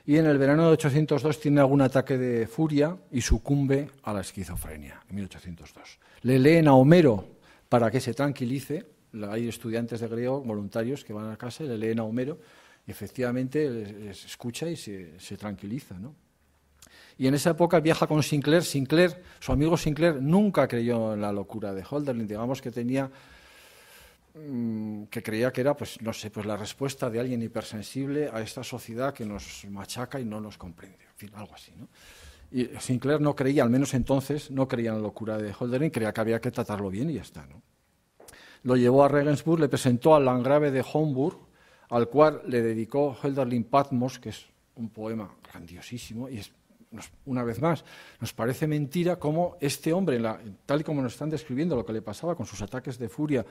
Speaker 3: y en el verano de 802 tiene algún ataque de furia y sucumbe a la esquizofrenia, en 1802. Le leen a Homero para que se tranquilice, hay estudiantes de griego, voluntarios que van a casa y le leen a Homero, y efectivamente se escucha y se, se tranquiliza. ¿no? Y en esa época viaja con Sinclair. Sinclair, su amigo Sinclair, nunca creyó en la locura de Holderlin. Digamos que tenía mm, que creía que era, pues no sé, pues la respuesta de alguien hipersensible a esta sociedad que nos machaca y no nos comprende, en fin, algo así, ¿no? Y Sinclair no creía, al menos entonces, no creía en la locura de Holderlin, creía que había que tratarlo bien y ya está, ¿no? Lo llevó a Regensburg, le presentó al Langrave de Homburg, al cual le dedicó Holderlin Patmos, que es un poema grandiosísimo y es una vez más, nos parece mentira cómo este hombre, tal y como nos están describiendo lo que le pasaba con sus ataques de furia,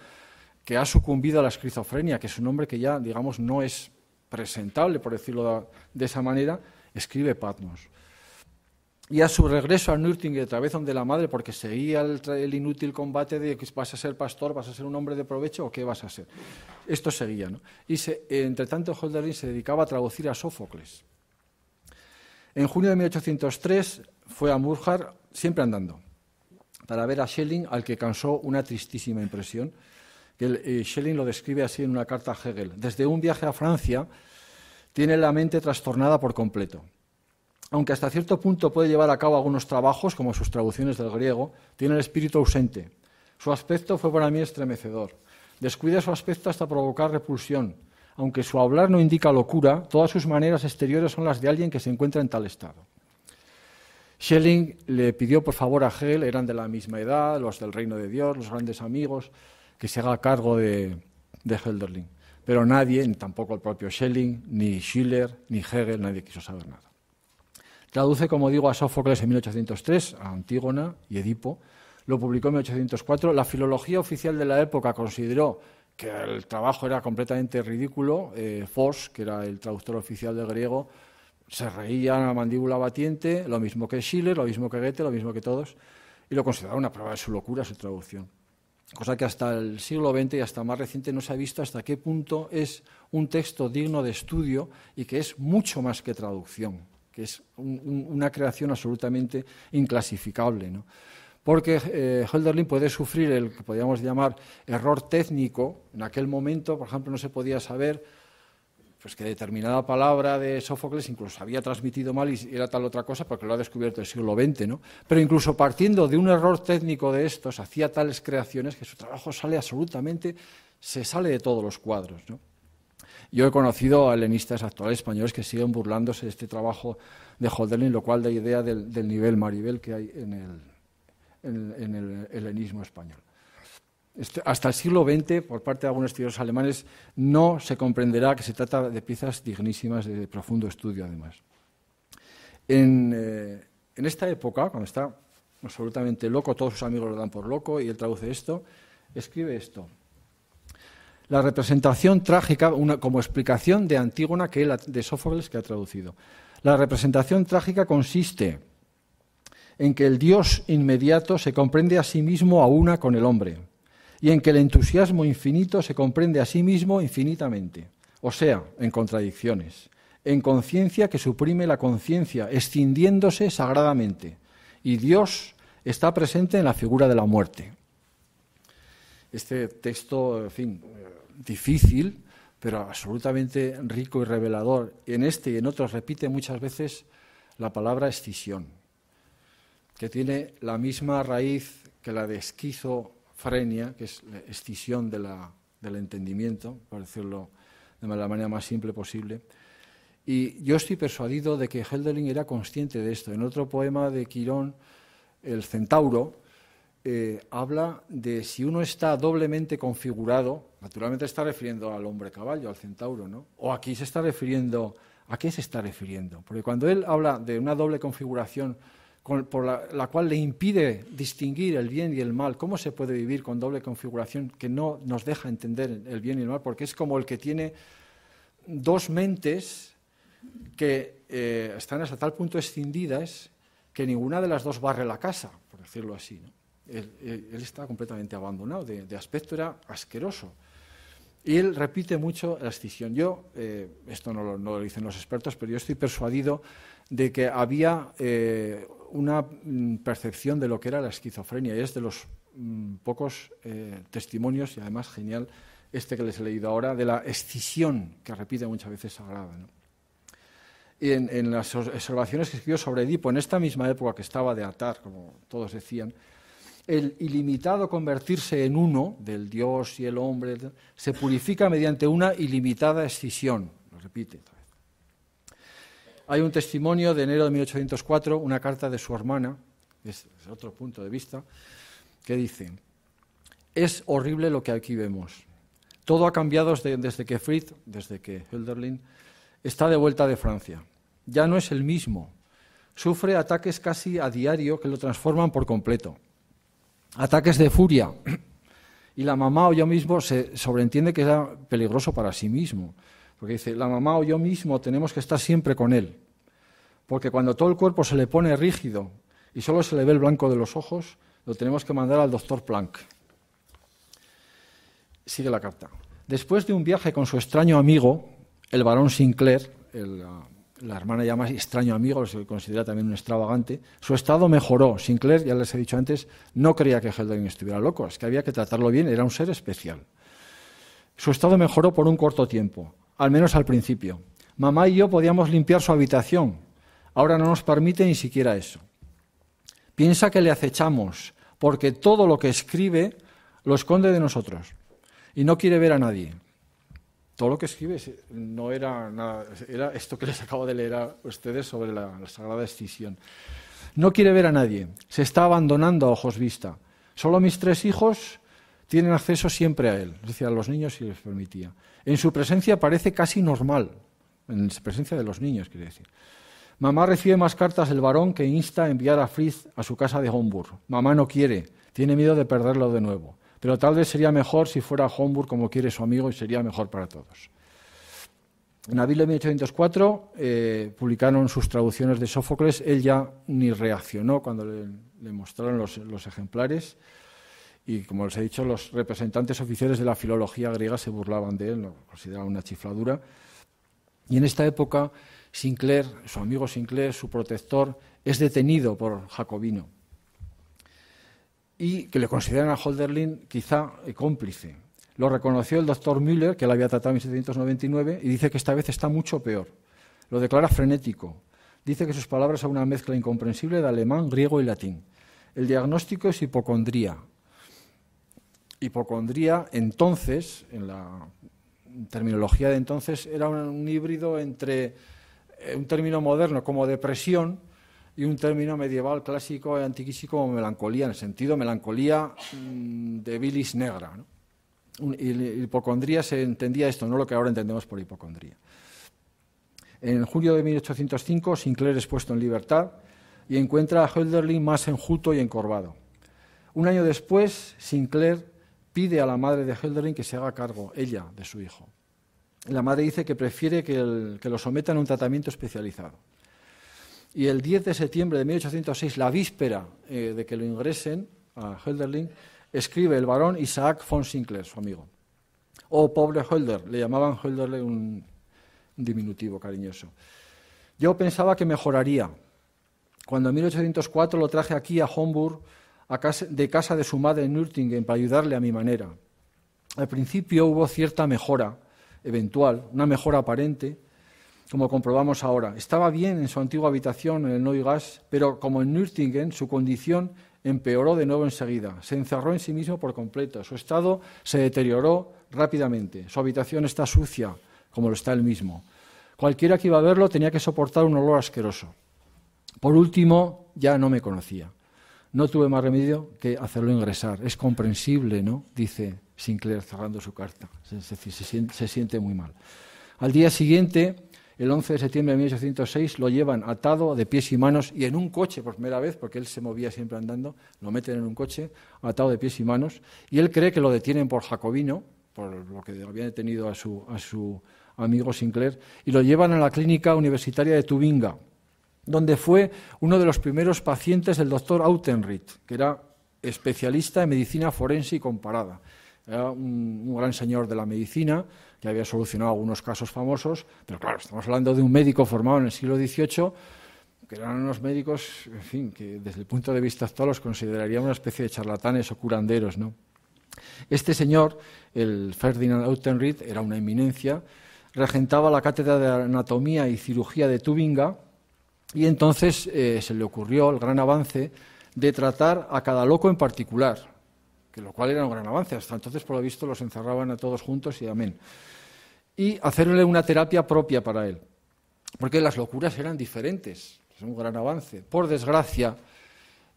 Speaker 3: que ha sucumbido a la esquizofrenia, que es un hombre que ya, digamos, no es presentable, por decirlo de, esa manera, escribe Patmos. Y a su regreso a Nürtinger, otra vez donde la madre, porque seguía el, inútil combate de vas a ser pastor, vas a ser un hombre de provecho o qué vas a ser. Esto seguía, ¿no? Y entre tanto, Holderlin se dedicaba a traducir a Sófocles. En junio de 1803 fue a Murjar, siempre andando, para ver a Schelling, al que cansó una tristísima impresión. Que eh, Schelling lo describe así en una carta a Hegel. Desde un viaje a Francia tiene la mente trastornada por completo. Aunque hasta cierto punto puede llevar a cabo algunos trabajos, como sus traducciones del griego, tiene el espíritu ausente. Su aspecto fue para mí estremecedor. Descuida su aspecto hasta provocar repulsión aunque su hablar no indica locura, todas sus maneras exteriores son las de alguien que se encuentra en tal estado. Schelling le pidió por favor a Hegel, eran de la misma edad, los del reino de Dios, los grandes amigos, que se haga cargo de, de Pero nadie, ni tampoco el propio Schelling, ni Schiller, ni Hegel, nadie quiso saber nada. Traduce, como digo, a Sófocles en 1803, a Antígona y Edipo. Lo publicó en 1804. La filología oficial de la época consideró que el trabajo era completamente ridículo. Eh, que era el traductor oficial del griego, se reía a mandíbula batiente, lo mismo que Schiller, lo mismo que Goethe, lo mismo que todos, y lo consideraba una prueba de su locura, su traducción. Cosa que hasta el siglo XX y hasta más reciente no se ha visto hasta qué punto es un texto digno de estudio y que es mucho más que traducción, que es una creación absolutamente inclasificable. ¿no? porque Holderlin eh, Hölderlin puede sufrir el que podríamos llamar error técnico. En aquel momento, por ejemplo, no se podía saber pues que determinada palabra de Sófocles incluso había transmitido mal y era tal otra cosa porque lo ha descubierto el siglo XX, ¿no? Pero incluso partiendo de un error técnico de estos, hacía tales creaciones que su trabajo sale absolutamente, se sale de todos los cuadros, Yo he conocido a helenistas actuales españoles que siguen burlándose de este trabajo de Hölderlin, lo cual da idea del, del nivel Maribel que hay en el, en, el helenismo español. Este, hasta el siglo XX, por parte de algunos estudiosos alemanes, no se comprenderá que se trata de piezas dignísimas de profundo estudio, además. Eh, en, esta época, cuando está absolutamente loco, todos sus amigos lo dan por loco y él traduce esto, escribe esto. La representación trágica, como explicación de Antígona que de Sófocles que ha traducido. La representación trágica consiste en que el Dios inmediato se comprende a sí mismo a una con el hombre, y en que el entusiasmo infinito se comprende a sí mismo infinitamente, o sea, en contradicciones, en conciencia que suprime la conciencia, escindiéndose sagradamente, y Dios está presente en la figura de la muerte. Este texto, en fin, eh, difícil, pero absolutamente rico y revelador. En este y en otros repite muchas veces la palabra escisión que tiene la misma raíz que la de esquizofrenia, que es la escisión del entendimiento, por decirlo de la manera más simple posible. Y yo estoy persuadido de que Heldering era consciente de esto. En otro poema de Quirón, El Centauro, eh, habla de si uno está doblemente configurado, naturalmente está refiriendo al hombre caballo, al centauro, ¿no? O aquí se está refiriendo, ¿a qué se está refiriendo? Porque cuando él habla de una doble configuración por la, cual le impide distinguir el bien y el mal. ¿Cómo se puede vivir con doble configuración que no nos deja entender el bien y el mal? Porque es como el que tiene dos mentes que eh, están hasta tal punto escindidas que ninguna de las dos barre la casa, por decirlo así. Él, está completamente abandonado, de, aspecto era asqueroso. Y él repite mucho la escisión. Yo, eh, esto no lo dicen los expertos, pero yo estoy persuadido de que había eh, una mm, percepción de lo que era la esquizofrenia. Y es de los mm, pocos eh, testimonios, y además genial este que les he leído ahora, de la escisión que repite muchas veces Sagrada. Y en, las observaciones que escribió sobre Edipo, en esta misma época que estaba de atar, como todos decían, el ilimitado convertirse en uno del Dios y el hombre se purifica mediante una ilimitada escisión. Lo repite. Hay un testimonio de enero de 1804, una carta de su hermana, es, otro punto de vista, que dice, es horrible lo que aquí vemos. Todo ha cambiado desde, que Fritz, desde que Hölderlin, está de vuelta de Francia. Ya no es el mismo. Sufre ataques casi a diario que lo transforman por completo. Ataques de furia. Y la mamá o yo mismo se sobreentiende que era peligroso para sí mismo. Porque dice, la mamá o yo mismo tenemos que estar siempre con él porque cuando todo el cuerpo se le pone rígido y solo se le ve el blanco de los ojos, lo tenemos que mandar al doctor Planck. Sigue la carta. Después de un viaje con su extraño amigo, el barón Sinclair, ah, la hermana llama extraño amigo, se considera también un extravagante, su estado mejoró. Sinclair, ya les he dicho antes, no creía que Heldering estuviera loco, es que había que tratarlo bien, era un ser especial. Su estado mejoró por un corto tiempo, al menos al principio. Mamá y yo podíamos limpiar su habitación, ahora no nos permite ni siquiera eso. Piensa que le acechamos, porque todo lo que escribe lo esconde de nosotros y no quiere ver a nadie. Todo lo que escribe no era nada, era esto que les acabo de leer a ustedes sobre la, Sagrada Escisión. No quiere ver a nadie, se está abandonando a ojos vista. Solo mis tres hijos tienen acceso siempre a él, es decir, a los niños si les permitía. En su presencia parece casi normal, en presencia de los niños, quiere decir. Mamá recibe más cartas del varón que insta a enviar a Fritz a su casa de Homburg. Mamá no quiere, tiene miedo de perderlo de nuevo. Pero tal vez sería mejor si fuera a Homburg como quiere su amigo y sería mejor para todos. En abril de 1804 eh, publicaron sus traducciones de Sófocles. Él ya ni reaccionó cuando le, mostraron los, los, ejemplares. Y como les he dicho, los representantes oficiales de la filología griega se burlaban de él, lo consideraban una chifladura. Y en esta época Sinclair, su amigo Sinclair, su protector, es detenido por Jacobino y que le consideran a Holderlin quizá eh, cómplice. Lo reconoció el doctor Müller, que la había tratado en 1799, y dice que esta vez está mucho peor. Lo declara frenético. Dice que sus palabras son una mezcla incomprensible de alemán, griego y latín. El diagnóstico es hipocondría. Hipocondría, entonces, en la terminología de entonces, era un híbrido entre eh, un término moderno como depresión y un término medieval clásico y antiquísimo como melancolía, en el sentido melancolía mm, de bilis negra. hipocondría se entendía esto, no lo que ahora entendemos por hipocondría. En julio de 1805, Sinclair es puesto en libertad y encuentra a Hölderlin más enjuto y encorvado. Un año después, Sinclair pide a la madre de Hölderlin que se haga cargo, ella, de su hijo la madre dice que prefiere que, lo sometan a un tratamiento especializado. Y el 10 de septiembre de 1806, la víspera eh, de que lo ingresen a Hölderlin, escribe el barón Isaac von Sinclair, su amigo. Oh, pobre Hölder, le llamaban Hölderling un, diminutivo cariñoso. Yo pensaba que mejoraría. Cuando en 1804 lo traje aquí a Homburg, de casa de su madre en Nürtingen, para ayudarle a mi manera. Al principio hubo cierta mejora, eventual, una mejora aparente, como comprobamos ahora. Estaba bien en su antigua habitación en el Neugas, pero como en Nürtingen, su condición empeoró de nuevo enseguida. Se encerró en sí mismo por completo. Su estado se deterioró rápidamente. Su habitación está sucia, como lo está él mismo. Cualquiera que iba a verlo tenía que soportar un olor asqueroso. Por último, ya no me conocía. No tuve más remedio que hacerlo ingresar. Es comprensible, ¿no? Dice Sinclair cerrando su carta. se siente, muy mal. Al día siguiente, el 11 de septiembre de 1806, lo llevan atado de pies y manos y en un coche por primera vez, porque él se movía siempre andando, lo meten en un coche, atado de pies y manos, y él cree que lo detienen por Jacobino, por lo que había detenido a su, a su amigo Sinclair, y lo llevan a la clínica universitaria de Tubinga, donde fue uno de los primeros pacientes del doctor Autenrit, que era especialista en medicina forense y comparada era un, gran señor de la medicina que había solucionado algunos casos famosos, pero claro, estamos hablando de un médico formado en el siglo XVIII, que eran unos médicos, en fin, que desde el punto de vista actual los consideraría una especie de charlatanes o curanderos, ¿no? Este señor, el Ferdinand Autenrith, era una eminencia, regentaba la cátedra de anatomía y cirugía de Tubinga y entonces eh, se le ocurrió el gran avance de tratar a cada loco en particular, que lo cual era un gran avance. Hasta entonces, por lo visto, los encerraban a todos juntos y amén. Y hacerle una terapia propia para él, porque las locuras eran diferentes. Es un gran avance. Por desgracia,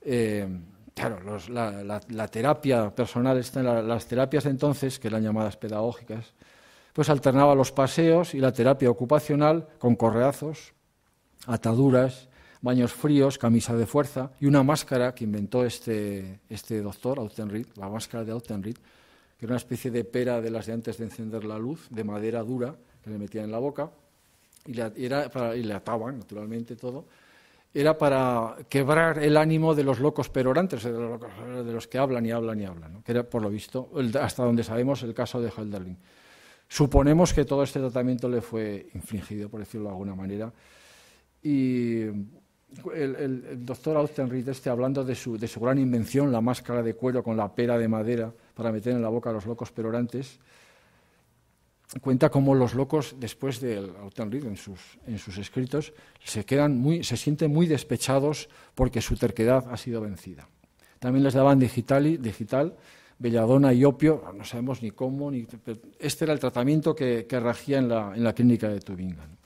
Speaker 3: eh, claro, la, la, terapia personal, las terapias entonces, que eran llamadas pedagógicas, pues alternaba los paseos y la terapia ocupacional con correazos, ataduras baños fríos, camisa de fuerza y una máscara que inventó este, este doctor, Autenrid, la máscara de Autenrid, que era una especie de pera de las de antes de encender la luz, de madera dura, que le metían en la boca y le, era y le ataban, naturalmente, todo. Era para quebrar el ánimo de los locos perorantes, de los, que hablan y hablan y hablan, que era, por lo visto, hasta donde sabemos, el caso de Hölderlin. Suponemos que todo este tratamiento le fue infligido, por decirlo de alguna manera, y el, doctor Reed este hablando de su, de su gran invención, la máscara de cuero con la pera de madera para meter en la boca a los locos perorantes, cuenta cómo los locos, después del Reed en sus, en sus escritos, se, quedan muy, se sienten muy despechados porque su terquedad ha sido vencida. También les daban digital, digital belladona y opio, no sabemos ni cómo, ni, este era el tratamiento que, regía en la, en la clínica de Tübingen.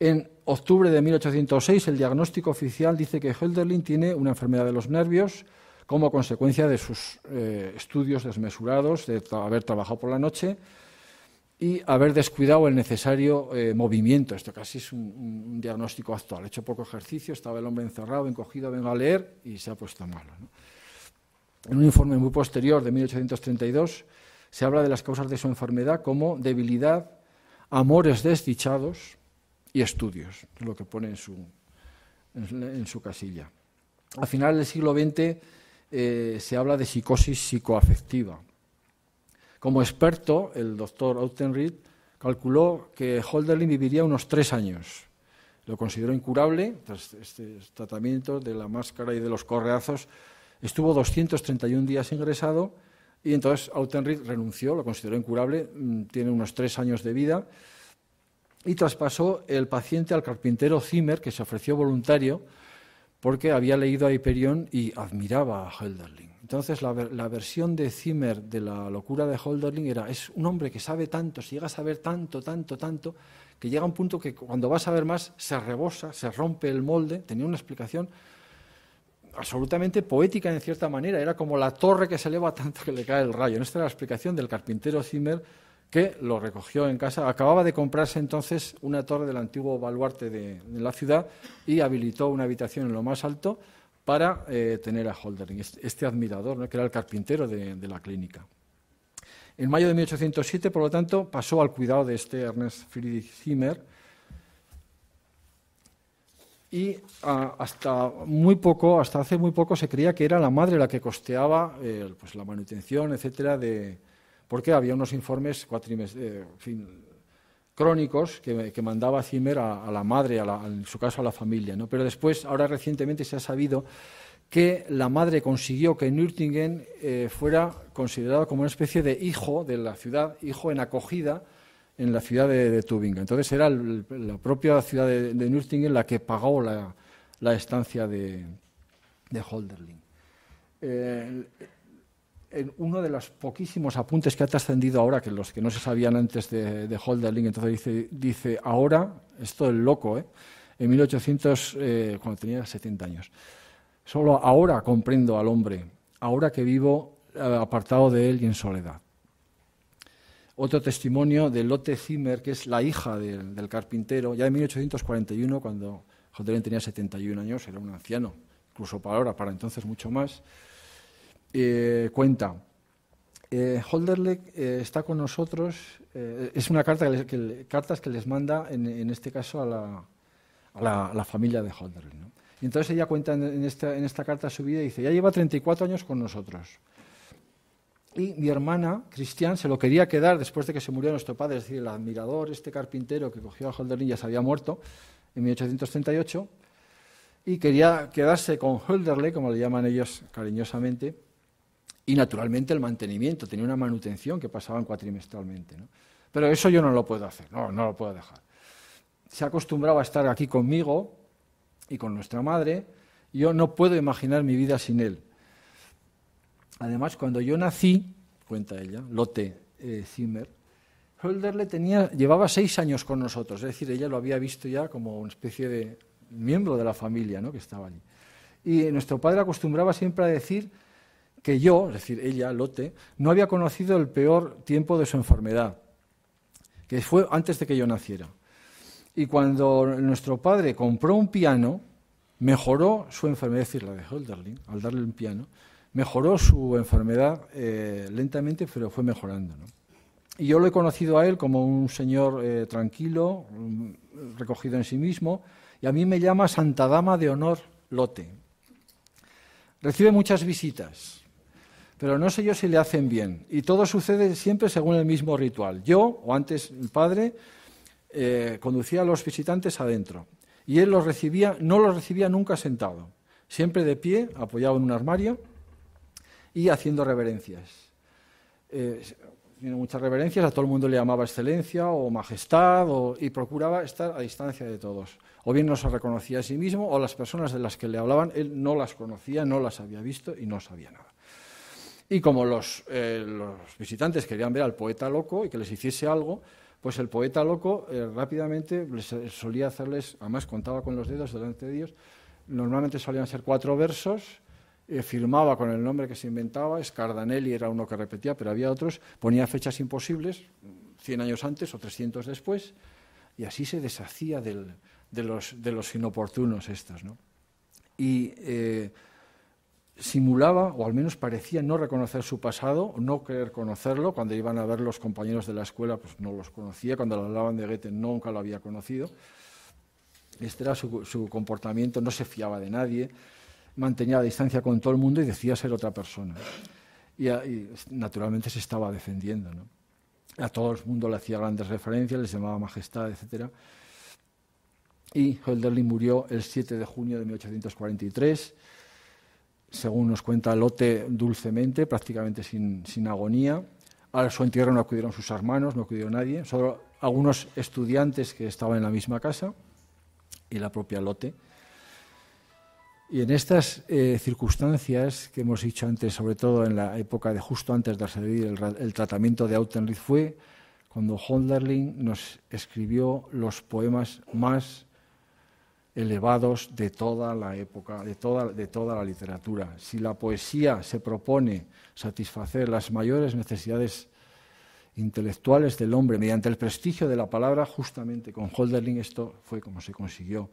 Speaker 3: En octubre de 1806, el diagnóstico oficial dice que Hölderlin tiene una enfermedad de los nervios como consecuencia de sus eh, estudios desmesurados, de haber trabajado por la noche y haber descuidado el necesario eh, movimiento. Esto casi es un, diagnóstico actual. Hecho poco ejercicio, estaba el hombre encerrado, encogido, vengo a leer y se ha puesto malo. En un informe muy posterior de 1832 se habla de las causas de su enfermedad como debilidad, amores desdichados, y estudios, lo que pone en su, en, su casilla. A final del siglo XX eh, se habla de psicosis psicoafectiva. Como experto, el doctor Autenried calculó que Holderlin viviría unos tres años. Lo consideró incurable, tras este tratamiento de la máscara y de los correazos. Estuvo 231 días ingresado y entonces Autenried renunció, lo consideró incurable, mm, tiene unos tres años de vida y traspasó el paciente al carpintero Zimmer, que se ofreció voluntario porque había leído a Hyperion y admiraba a Hölderlin. Entonces la, versión de Zimmer de la locura de Hölderlin era, es un hombre que sabe tanto, si llega a saber tanto, tanto, tanto, que llega a un punto que cuando va a saber más se rebosa, se rompe el molde, tenía una explicación absolutamente poética en cierta manera, era como la torre que se eleva tanto que le cae el rayo. Esta era la explicación del carpintero Zimmer que lo recogió en casa. Acababa de comprarse entonces una torre del antiguo baluarte de, la ciudad y habilitó una habitación en lo más alto para eh, tener a Holdering, este, este admirador, que era el carpintero de, la clínica. En mayo de 1807, por lo tanto, pasó al cuidado de este Ernest Friedrich Zimmer y ah, hasta muy poco, hasta hace muy poco, se creía que era la madre la que costeaba eh, pues, la manutención, etcétera, de, porque había unos informes eh, crónicos que, mandaba Zimmer a, la madre, en su caso a la familia. ¿no? Pero después, ahora recientemente se ha sabido que la madre consiguió que Nürtingen eh, fuera considerado como una especie de hijo de la ciudad, hijo en acogida en la ciudad de, Tübingen. Entonces era la propia ciudad de, Nürtingen la que pagó la, estancia de, Holderling. Eh, en uno de los poquísimos apuntes que ha trascendido ahora, que los que no se sabían antes de, de Holderling, entonces dice, dice, ahora, esto es loco, ¿eh? en 1800, eh, cuando tenía 70 años, solo ahora comprendo al hombre, ahora que vivo eh, apartado de él y en soledad. Otro testimonio de Lotte Zimmer, que es la hija del, del carpintero, ya en 1841, cuando Holderling tenía 71 años, era un anciano, incluso para ahora, para entonces mucho más eh, cuenta. Eh, Holderle eh, está con nosotros, es una carta que, les, cartas que les manda, en, este caso, a la, familia de Holderle. Y entonces ella cuenta en, esta, carta su vida y dice, ya lleva 34 años con nosotros. Y mi hermana, Cristian, se lo quería quedar después de que se murió nuestro padre, es decir, el admirador, este carpintero que cogió a Hölderlin ya se había muerto en 1838, y quería quedarse con Holderle como le llaman ellos cariñosamente, y naturalmente el mantenimiento, tenía una manutención que pasaban cuatrimestralmente. ¿no? Pero eso yo no lo puedo hacer, no, no lo puedo dejar. Se acostumbraba a estar aquí conmigo y con nuestra madre, yo no puedo imaginar mi vida sin él. Además, cuando yo nací, cuenta ella, Lotte eh, Zimmer, Hölderle llevaba seis años con nosotros, es decir, ella lo había visto ya como una especie de miembro de la familia ¿no? que estaba allí. Y nuestro padre acostumbraba siempre a decir que yo, es decir, ella, Lote, no había conocido el peor tiempo de su enfermedad, que fue antes de que yo naciera. Y cuando nuestro padre compró un piano, mejoró su enfermedad, es decir, la dejó el darling, al darle un piano, mejoró su enfermedad eh, lentamente, pero fue mejorando. Y yo lo he conocido a él como un señor eh, tranquilo, mm, recogido en sí mismo, y a mí me llama Santa Dama de Honor Lote. Recibe muchas visitas, pero no sé yo si le hacen bien. Y todo sucede siempre según el mismo ritual. Yo, o antes el padre, eh, conducía a los visitantes adentro y él los recibía, no los recibía nunca sentado, siempre de pie, apoyado en un armario y haciendo reverencias. Eh, tiene muchas reverencias, a todo el mundo le llamaba excelencia o majestad y procuraba estar a distancia de todos. O bien no se reconocía a sí mismo o las personas de las que le hablaban, él no las conocía, no las había visto y no sabía nada. Y como eh, los, visitantes querían ver al poeta loco y que les hiciese algo, pues el poeta loco eh, rápidamente eh, solía hacerles, además contaba con los dedos delante de ellos, normalmente solían ser cuatro versos, filmaba firmaba con el nombre que se inventaba, Scardanelli era uno que repetía, pero había otros, ponía fechas imposibles, 100 años antes o 300 después, y así se deshacía de, los, inoportunos estos. ¿no? Y simulaba, o al menos parecía no reconocer su pasado, no querer conocerlo. Cuando iban a ver los compañeros de la escuela, pues no los conocía. Cuando le hablaban de Goethe, nunca lo había conocido. Este era su, comportamiento, no se fiaba de nadie, mantenía distancia con todo el mundo y decía ser otra persona. Y, ah, naturalmente se estaba defendiendo. A todo el mundo le hacía grandes referencias, les llamaba majestad, etc. Y Hölderlin murió el 7 de junio de 1843 según nos cuenta Lote, dulcemente, prácticamente sin, agonía. A su entierro no acudieron sus hermanos, no acudió nadie, solo algunos estudiantes que estaban en la misma casa y la propia Lotte. Y en estas eh, circunstancias que hemos dicho antes, sobre todo en la época de justo antes de recibir el, tratamiento de Autenried, fue cuando Honderling nos escribió los poemas más elevados de toda la época, de toda, de toda la literatura. Si la poesía se propone satisfacer las mayores necesidades intelectuales del hombre mediante el prestigio de la palabra, justamente con Holderlin esto fue como se consiguió.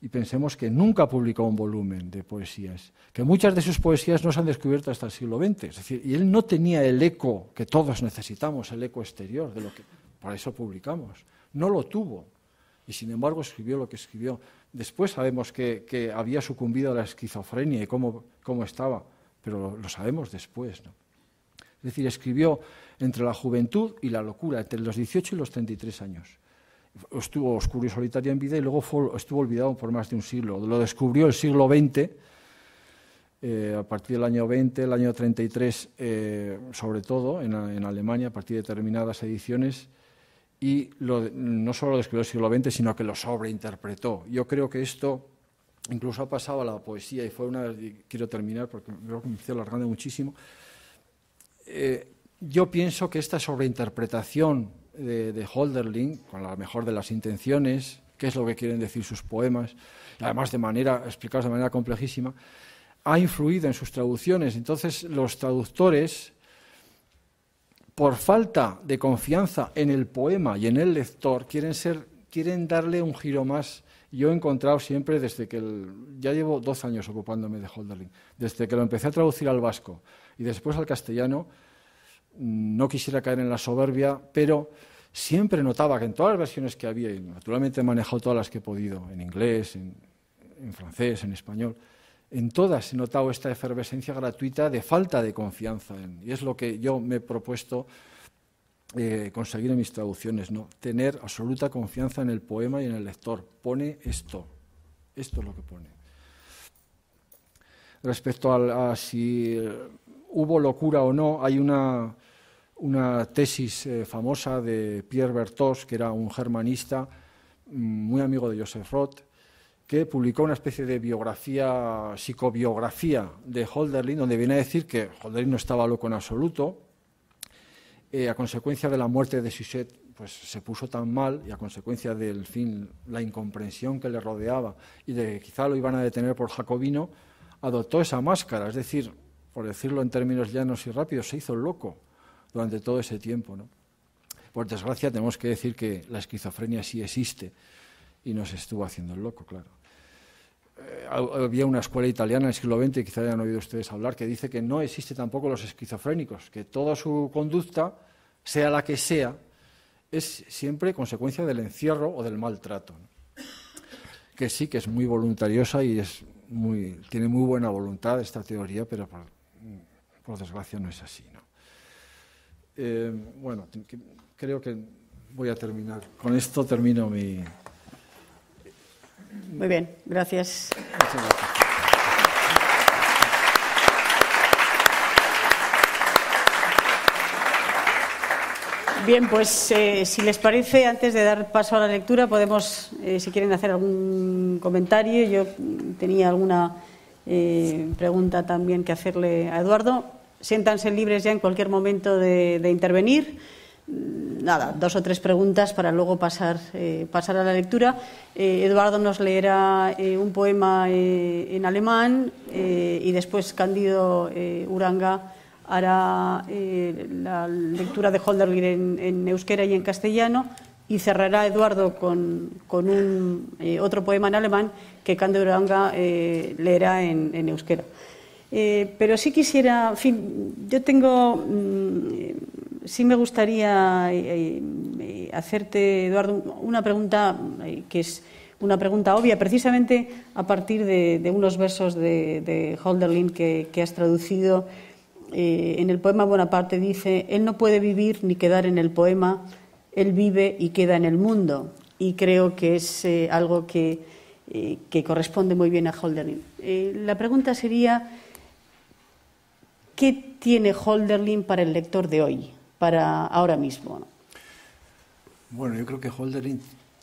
Speaker 3: Y pensemos que nunca publicó un volumen de poesías, que muchas de sus poesías no se han descubierto hasta el siglo XX. Es decir, y él no tenía el eco que todos necesitamos, el eco exterior, de lo que para eso publicamos. No lo tuvo. Y sin embargo escribió lo que escribió. Después sabemos que, había sucumbido a la esquizofrenia y cómo, estaba, pero lo, sabemos después. Es decir, escribió entre la juventud y la locura, entre los 18 y los 33 años. Estuvo oscuro y solitario en vida y luego estuvo olvidado por más de un siglo. Lo descubrió el siglo XX, eh, a partir del año 20, el año 33, eh, sobre todo en Alemania, a partir de determinadas ediciones y no solo lo describió el siglo XX, sino que lo sobreinterpretó. Yo creo que esto incluso ha pasado a la poesía y fue una... quiero terminar porque me que me estoy alargando muchísimo. Eh, yo pienso que esta sobreinterpretación de, de con la mejor de las intenciones, qué es lo que quieren decir sus poemas, además de manera, explicados de manera complejísima, ha influido en sus traducciones. Entonces, los traductores por falta de confianza en el poema y en el lector, quieren, darle un giro más. Yo he encontrado siempre, desde que ya llevo dos años ocupándome de Holderlin, desde que lo empecé a traducir al vasco y después al castellano, no quisiera caer en la soberbia, pero siempre notaba que en todas las versiones que había, y naturalmente he manejado todas las que he podido, en inglés, en francés, en español, en todas he notado esta efervescencia gratuita de falta de confianza. En, y es lo que yo me he propuesto eh, conseguir en mis traducciones, ¿no? Tener absoluta confianza en el poema y en el lector. Pone esto. Esto es lo que pone. Respecto a, si eh, hubo locura o no, hay una, una tesis eh, famosa de Pierre Bertos, que era un germanista mm, muy amigo de Joseph Roth, que publicó una especie de biografía, psicobiografía de Holderlin, donde viene a decir que Holderlin no estaba loco en absoluto. Eh, a consecuencia de la muerte de Suchet, pues se puso tan mal y a consecuencia del fin, la incomprensión que le rodeaba y de que quizá lo iban a detener por Jacobino, adoptó esa máscara, es decir, por decirlo en términos llanos y rápidos, se hizo loco durante todo ese tiempo. ¿no? Por desgracia, tenemos que decir que la esquizofrenia sí existe y nos estuvo haciendo el loco, claro. Eh, había una escuela italiana en el siglo XX, quizá hayan oído ustedes hablar, que dice que no existe tampoco los esquizofrénicos, que toda su conducta, sea la que sea, es siempre consecuencia del encierro o del maltrato. Que sí, que es muy voluntariosa y es muy, tiene muy buena voluntad esta teoría, pero por, desgracia no es así. ¿no? Eh, bueno, creo que voy a terminar. Con esto termino mi,
Speaker 2: muy bien, gracias. Bien, pues eh, si les parece, antes de dar paso a la lectura, podemos, eh, si quieren hacer algún comentario, yo tenía alguna eh, pregunta también que hacerle a Eduardo. Siéntanse libres ya en cualquier momento de intervenir. Mm, nada, dos o tres preguntas para luego pasar, eh, pasar a la lectura. Eh, Eduardo nos leerá eh, un poema en alemán y después Candido Uranga hará la lectura de Holderlin en, euskera y en castellano y cerrará Eduardo con, un, otro poema en alemán que Candido Uranga leerá en euskera. Eh, pero sí quisiera, en fin, yo tengo, mm, sí me gustaría eh, eh, hacerte, Eduardo, una pregunta que es una pregunta obvia, precisamente a partir de, unos versos de, de Holderlin que, has traducido. en el poema Bonaparte dice, él no puede vivir ni quedar en el poema, él vive y queda en el mundo. Y creo que es algo que, corresponde muy bien a Holderlin. la pregunta sería... ¿Qué tiene Holderlin para el lector de hoy, para ahora mismo?
Speaker 3: Bueno, yo creo que Holderlin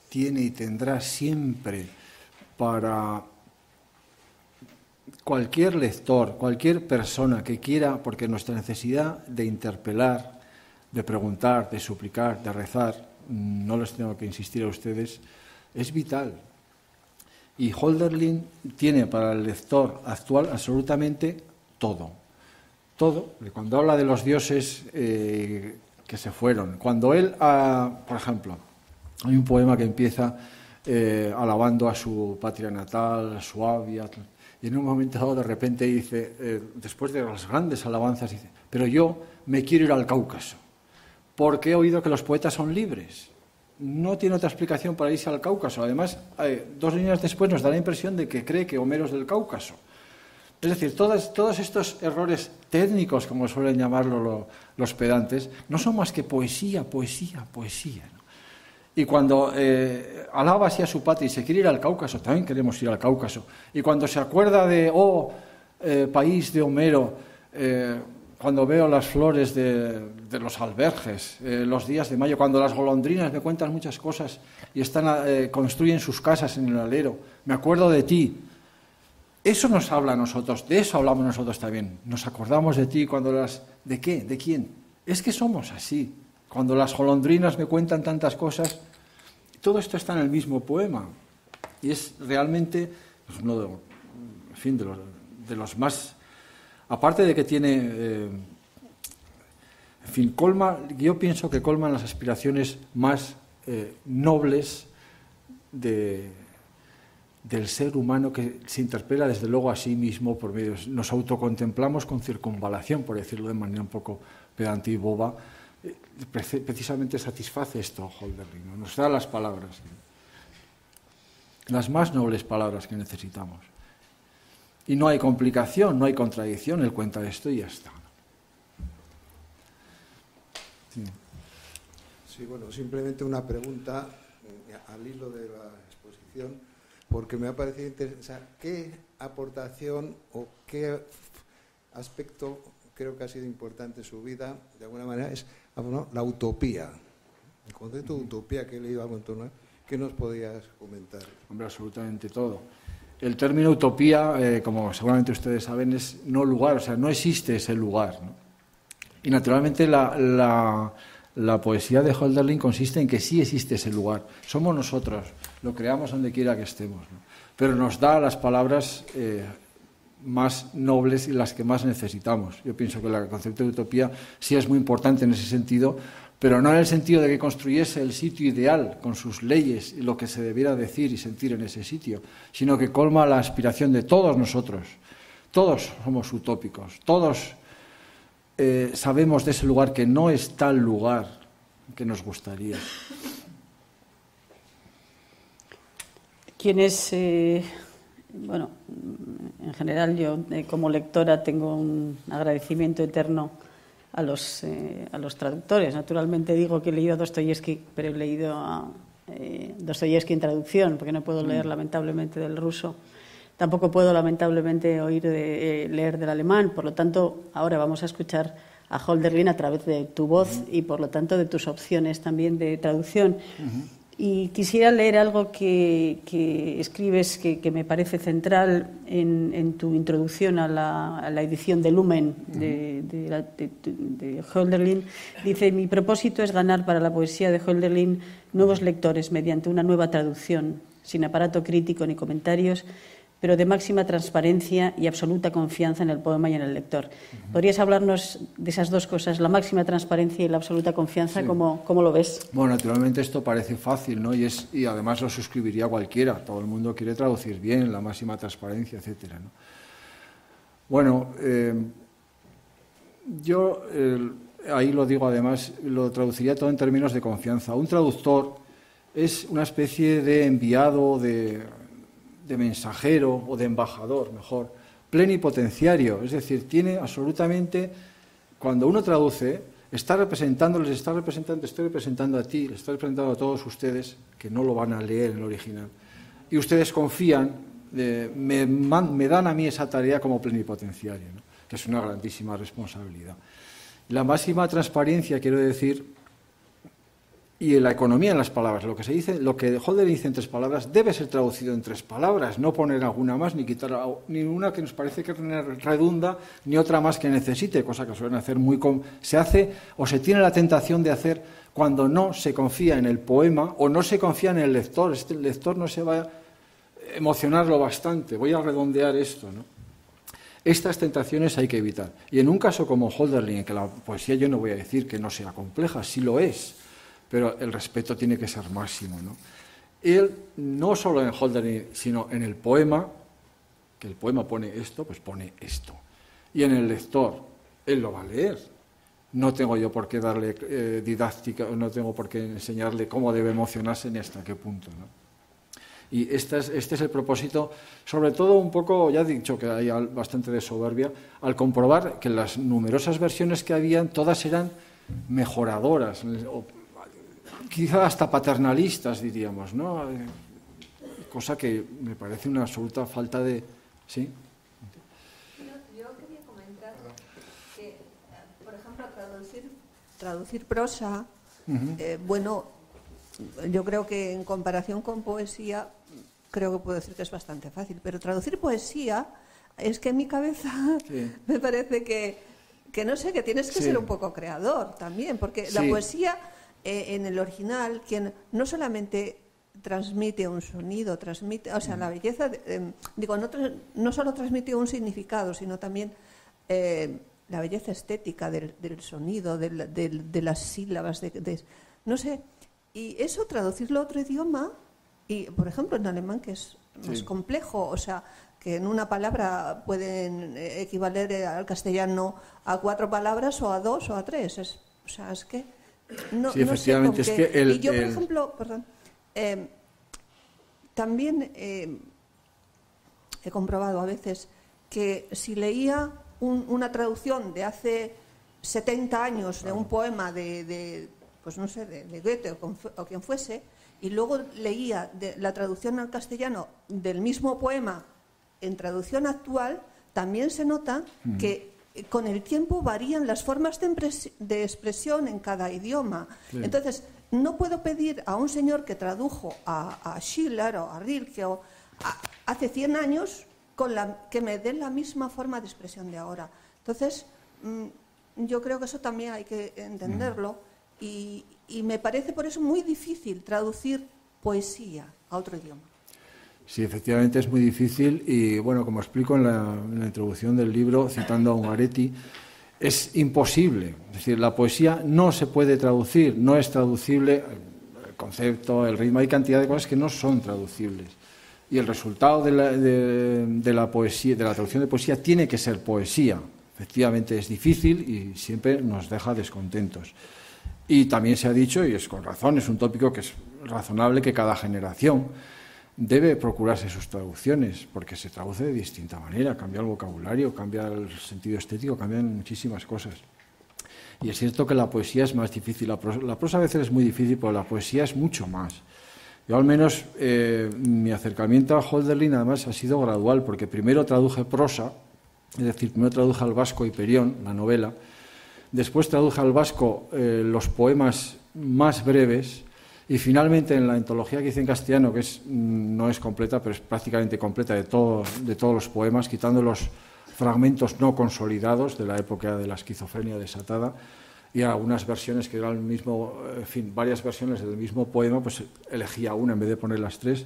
Speaker 3: tiene y tendrá siempre para cualquier lector, cualquier persona que quiera, porque nuestra necesidad de interpelar, de preguntar, de suplicar, de rezar, no les tengo que insistir a ustedes, es vital. Y Holderlin tiene para el lector actual absolutamente todo todo, cuando habla de los dioses eh, que se fueron, cuando él, ah, por ejemplo, hay un poema que empieza eh, alabando a su patria natal, a su Suabia, y en un momento dado de repente dice, eh, después de las grandes alabanzas, dice, pero yo me quiero ir al Cáucaso, porque he oído que los poetas son libres. No tiene otra explicación para irse al Cáucaso. Además, dos líneas después nos da la impresión de que cree que Homero es del Cáucaso. Es decir, todos todos estos errores técnicos, como suelen llamarlo los pedantes, no son más que poesía, poesía, poesía. Y cuando eh, alaba así a su patria y se quiere ir al Cáucaso, también queremos ir al Cáucaso. Y cuando se acuerda de, oh, eh, país de Homero, eh, cuando veo las flores de, los alberges, los días de mayo, cuando las golondrinas me cuentan muchas cosas y están, construyen sus casas en el alero, me acuerdo de ti, eso nos habla a nosotros, de eso hablamos nosotros también. Nos acordamos de ti cuando las... ¿De qué? ¿De quién? Es que somos así. Cuando las golondrinas me cuentan tantas cosas, todo esto está en el mismo poema. Y es realmente uno de, fin, de, los, más... Aparte de que tiene... Eh, en fin, colma, yo pienso que colman las aspiraciones más eh, nobles de del ser humano que se interpela desde luego a sí mismo por medio. Nos autocontemplamos con circunvalación, por decirlo de manera un poco pedante y boba. Eh, precisamente satisface esto Holderlin, nos da las palabras, las más nobles palabras que necesitamos. Y no hay complicación, no hay contradicción, él cuenta esto y ya está. sí bueno, simplemente una pregunta eh, al hilo de la exposición porque me ha parecido interesante qué aportación o qué aspecto creo que ha sido importante en su vida, de alguna manera, es ah, la utopía. El concepto de utopía que leí iba algo en torno a ¿qué nos podías comentar? Hombre, absolutamente todo. El término utopía, eh, como seguramente ustedes saben, es no lugar, o sea, no existe ese lugar. Y naturalmente la, la, la poesía de Hölderlin consiste en que sí existe ese lugar. Somos nosotros, lo creamos donde quiera que estemos. Pero nos da las palabras eh, más nobles y las que más necesitamos. Yo pienso que el concepto de utopía sí es muy importante en ese sentido, pero no en el sentido de que construyese el sitio ideal con sus leyes y lo que se debiera decir y sentir en ese sitio, sino que colma la aspiración de todos nosotros. Todos somos utópicos, todos eh, sabemos de ese lugar que no es tal lugar que nos gustaría.
Speaker 2: quienes, eh, bueno, en general yo eh, como lectora tengo un agradecimiento eterno a los, eh, a los traductores. Naturalmente digo que he leído a Dostoyevsky, pero he leído a eh, Dostoyevsky en traducción, porque no puedo leer mm. lamentablemente del ruso. Tampoco puedo lamentablemente oír de, leer del alemán, por lo tanto ahora vamos a escuchar a Holderlin a través de tu voz y por lo tanto de tus opciones también de traducción. Y quisiera leer algo que, escribes que, me parece central en, tu introducción a la, edición de Lumen de, de Hölderlin. Dice, mi propósito es ganar para la poesía de Hölderlin nuevos lectores mediante una nueva traducción, sin aparato crítico ni comentarios, pero de máxima transparencia y absoluta confianza en el poema y en el lector. ¿Podrías hablarnos de esas dos cosas, la máxima transparencia y la absoluta confianza? como
Speaker 3: ¿cómo, lo ves? Bueno, naturalmente esto parece fácil, ¿no? Y, es, y además lo suscribiría cualquiera. Todo el mundo quiere traducir bien la máxima transparencia, etcétera, Bueno, eh, yo ahí lo digo además, lo traduciría todo en términos de confianza. Un traductor es una especie de enviado de de mensajero o de embajador, mejor, plenipotenciario, es decir, tiene absolutamente, cuando uno traduce, está representando, les está representando, estoy representando a ti, les estoy representando a todos ustedes, que no lo van a leer en el original, y ustedes confían, me, me, dan a mí esa tarea como plenipotenciario, que es una grandísima responsabilidad. La máxima transparencia, quiero decir, y la economía en las palabras. Lo que se dice, lo que Holder dice en tres palabras debe ser traducido en tres palabras, no poner alguna más ni quitar ninguna que nos parece que redunda ni otra más que necesite, cosa que suelen hacer muy se hace o se tiene la tentación de hacer cuando no se confía en el poema o no se confía en el lector, el este lector no se va a emocionarlo bastante. Voy a redondear esto, Estas tentaciones hay que evitar. Y en un caso como Holderlin, en que la poesía yo no voy a decir que no sea compleja, sí lo es pero el respeto tiene que ser máximo. ¿no? Él, no solo en Holden, sino en el poema, que el poema pone esto, pues pone esto. Y en el lector, él lo va a leer. No tengo yo por qué darle eh, didáctica, no tengo por qué enseñarle cómo debe emocionarse ni hasta qué punto. ¿no? Y este es, este es el propósito, sobre todo un poco, ya he dicho que hay bastante de soberbia, al comprobar que las numerosas versiones que habían, todas eran mejoradoras, quizá hasta paternalistas, diríamos, ¿no? Eh, cosa que me parece una absoluta falta de... ¿Sí? Yo, quería comentar
Speaker 4: que, eh, por ejemplo, traducir, traducir prosa, eh, bueno, yo creo que en comparación con poesía, creo que puedo decir que es bastante fácil, pero traducir poesía es que en mi cabeza me parece que, que, no sé, que tienes que ser un poco creador también, porque la poesía eh, en el original quien no solamente transmite un sonido, transmite, o sea, la belleza, em, digo, no, solo transmite un significado, sino también eh, la belleza estética del, sonido, de las sílabas, de, no sé, y eso traducirlo a otro idioma, y por ejemplo en alemán que es más complejo, o sea, que en una palabra pueden eh, equivaler al castellano a cuatro palabras o a dos o a tres, es, o sea, es que no, es que yo, por ejemplo, em, también em, he comprobado a veces que si leía una traducción de hace 70 años de un poema de, pues no sé, de, Goethe o, quien fuese, y luego leía de, la traducción al castellano del mismo poema en traducción actual, también se nota que con el tiempo varían las formas de, expresión en cada idioma. Entonces, no puedo pedir a un señor que tradujo a, Schiller o a Rilke o hace 100 años que me den la misma forma de expresión de ahora. Entonces, mm, yo creo que eso también hay que entenderlo mm. y me parece por eso muy difícil traducir poesía a otro idioma.
Speaker 3: Sí, efectivamente es muy difícil y, bueno, como explico en la, introducción del libro, citando a Ungaretti, es imposible. Es decir, la poesía no se puede traducir, no es traducible el concepto, el ritmo, hay cantidad de cosas que no son traducibles. Y el resultado de la, de la poesía, de la traducción de poesía tiene que ser poesía. Efectivamente es difícil y siempre nos deja descontentos. Y también se ha dicho, y es con razón, es un tópico que es razonable que cada generación debe procurarse sus traducciones, porque se traduce de distinta manera, cambia el vocabulario, cambia el sentido estético, cambian muchísimas cosas. Y es cierto que la poesía es más difícil, la prosa, a veces es muy difícil, pero la poesía es mucho más. Yo al menos eh, mi acercamiento a Holderlin además ha sido gradual, porque primero traduje prosa, es decir, primero traduje al vasco Hiperión, la novela, después traduje al vasco eh, los poemas más breves, y finalmente, en la antología que hice en castellano, que es, mm, no es completa, pero es prácticamente completa de, todo, de todos los poemas, quitando los fragmentos no consolidados de la época de la esquizofrenia desatada y algunas versiones que eran el mismo, fin, varias versiones del mismo poema, pues elegía una en vez de poner las tres.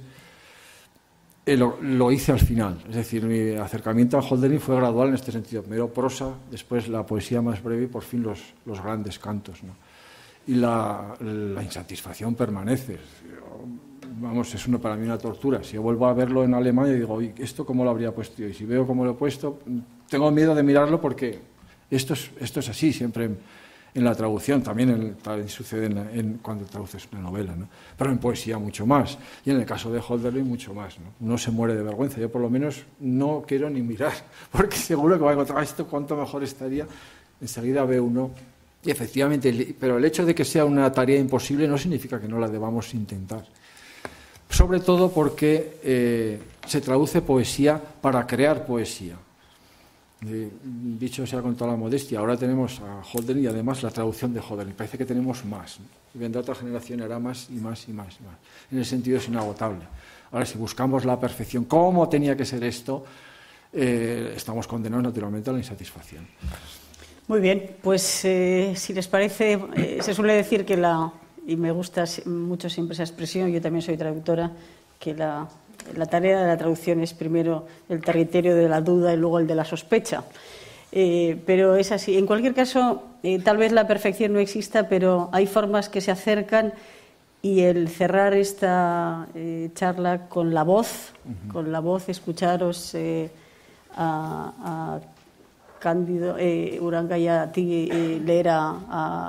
Speaker 3: Eh, lo, hice al final, es decir, mi acercamiento a Holderlin fue gradual en este sentido. Primero prosa, después la poesía más breve y por fin los, los grandes cantos. ¿no? y la, insatisfacción permanece. Vamos, es uno para mí una tortura. Si vuelvo a verlo en Alemania, y digo, esto cómo lo habría puesto yo? Y si veo cómo lo he puesto, tengo miedo de mirarlo porque esto es, así, siempre en, la traducción, también, sucede en cuando traduces una novela, pero en poesía mucho más, y en el caso de Holderley mucho más. ¿no? Uno se muere de vergüenza, yo por lo menos no quiero ni mirar, porque seguro que va a encontrar ah, esto, cuánto mejor estaría. Enseguida ve uno y efectivamente, pero el hecho de que sea una tarea imposible no significa que no la debamos intentar. Sobre todo porque eh, se traduce poesía para crear poesía. Eh, dicho sea con toda la modestia, ahora tenemos a Holden y además la traducción de Holden. Parece que tenemos más. Y vendrá otra generación, hará más y más y más y más. En el sentido es inagotable. Ahora, si buscamos la perfección, ¿cómo tenía que ser esto? Eh, estamos condenados naturalmente a la insatisfacción.
Speaker 2: Muy bien, pues eh, si les parece, eh, se suele decir que la, y me gusta mucho siempre esa expresión, yo también soy traductora, que la, tarea de la traducción es primero el territorio de la duda y luego el de la sospecha. Eh, pero es así. En cualquier caso, tal vez la perfección no exista, pero hay formas que se acercan y el cerrar esta charla con la voz, con la voz, escucharos a, a Cándido eh, ya eh, leer a,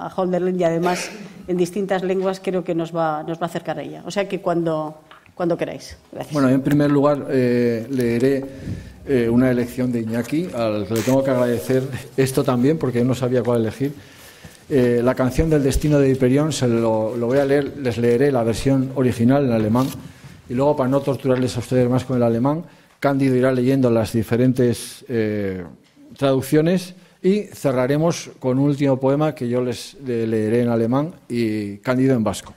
Speaker 2: a, Holderlin y además en distintas lenguas creo que nos va, nos va a acercar a ella. O sea que cuando, cuando queráis.
Speaker 3: Bueno, en primer lugar eh, leeré eh, una elección de Iñaki, al que le tengo que agradecer esto también porque no sabía cuál elegir. Eh, la canción del destino de Hyperion se lo, lo, voy a leer, les leeré la versión original en alemán y luego para no torturarles a ustedes más con el alemán, Cándido irá leyendo las diferentes traducciones y cerraremos con un último poema que yo les leeré en alemán y Cándido en vasco.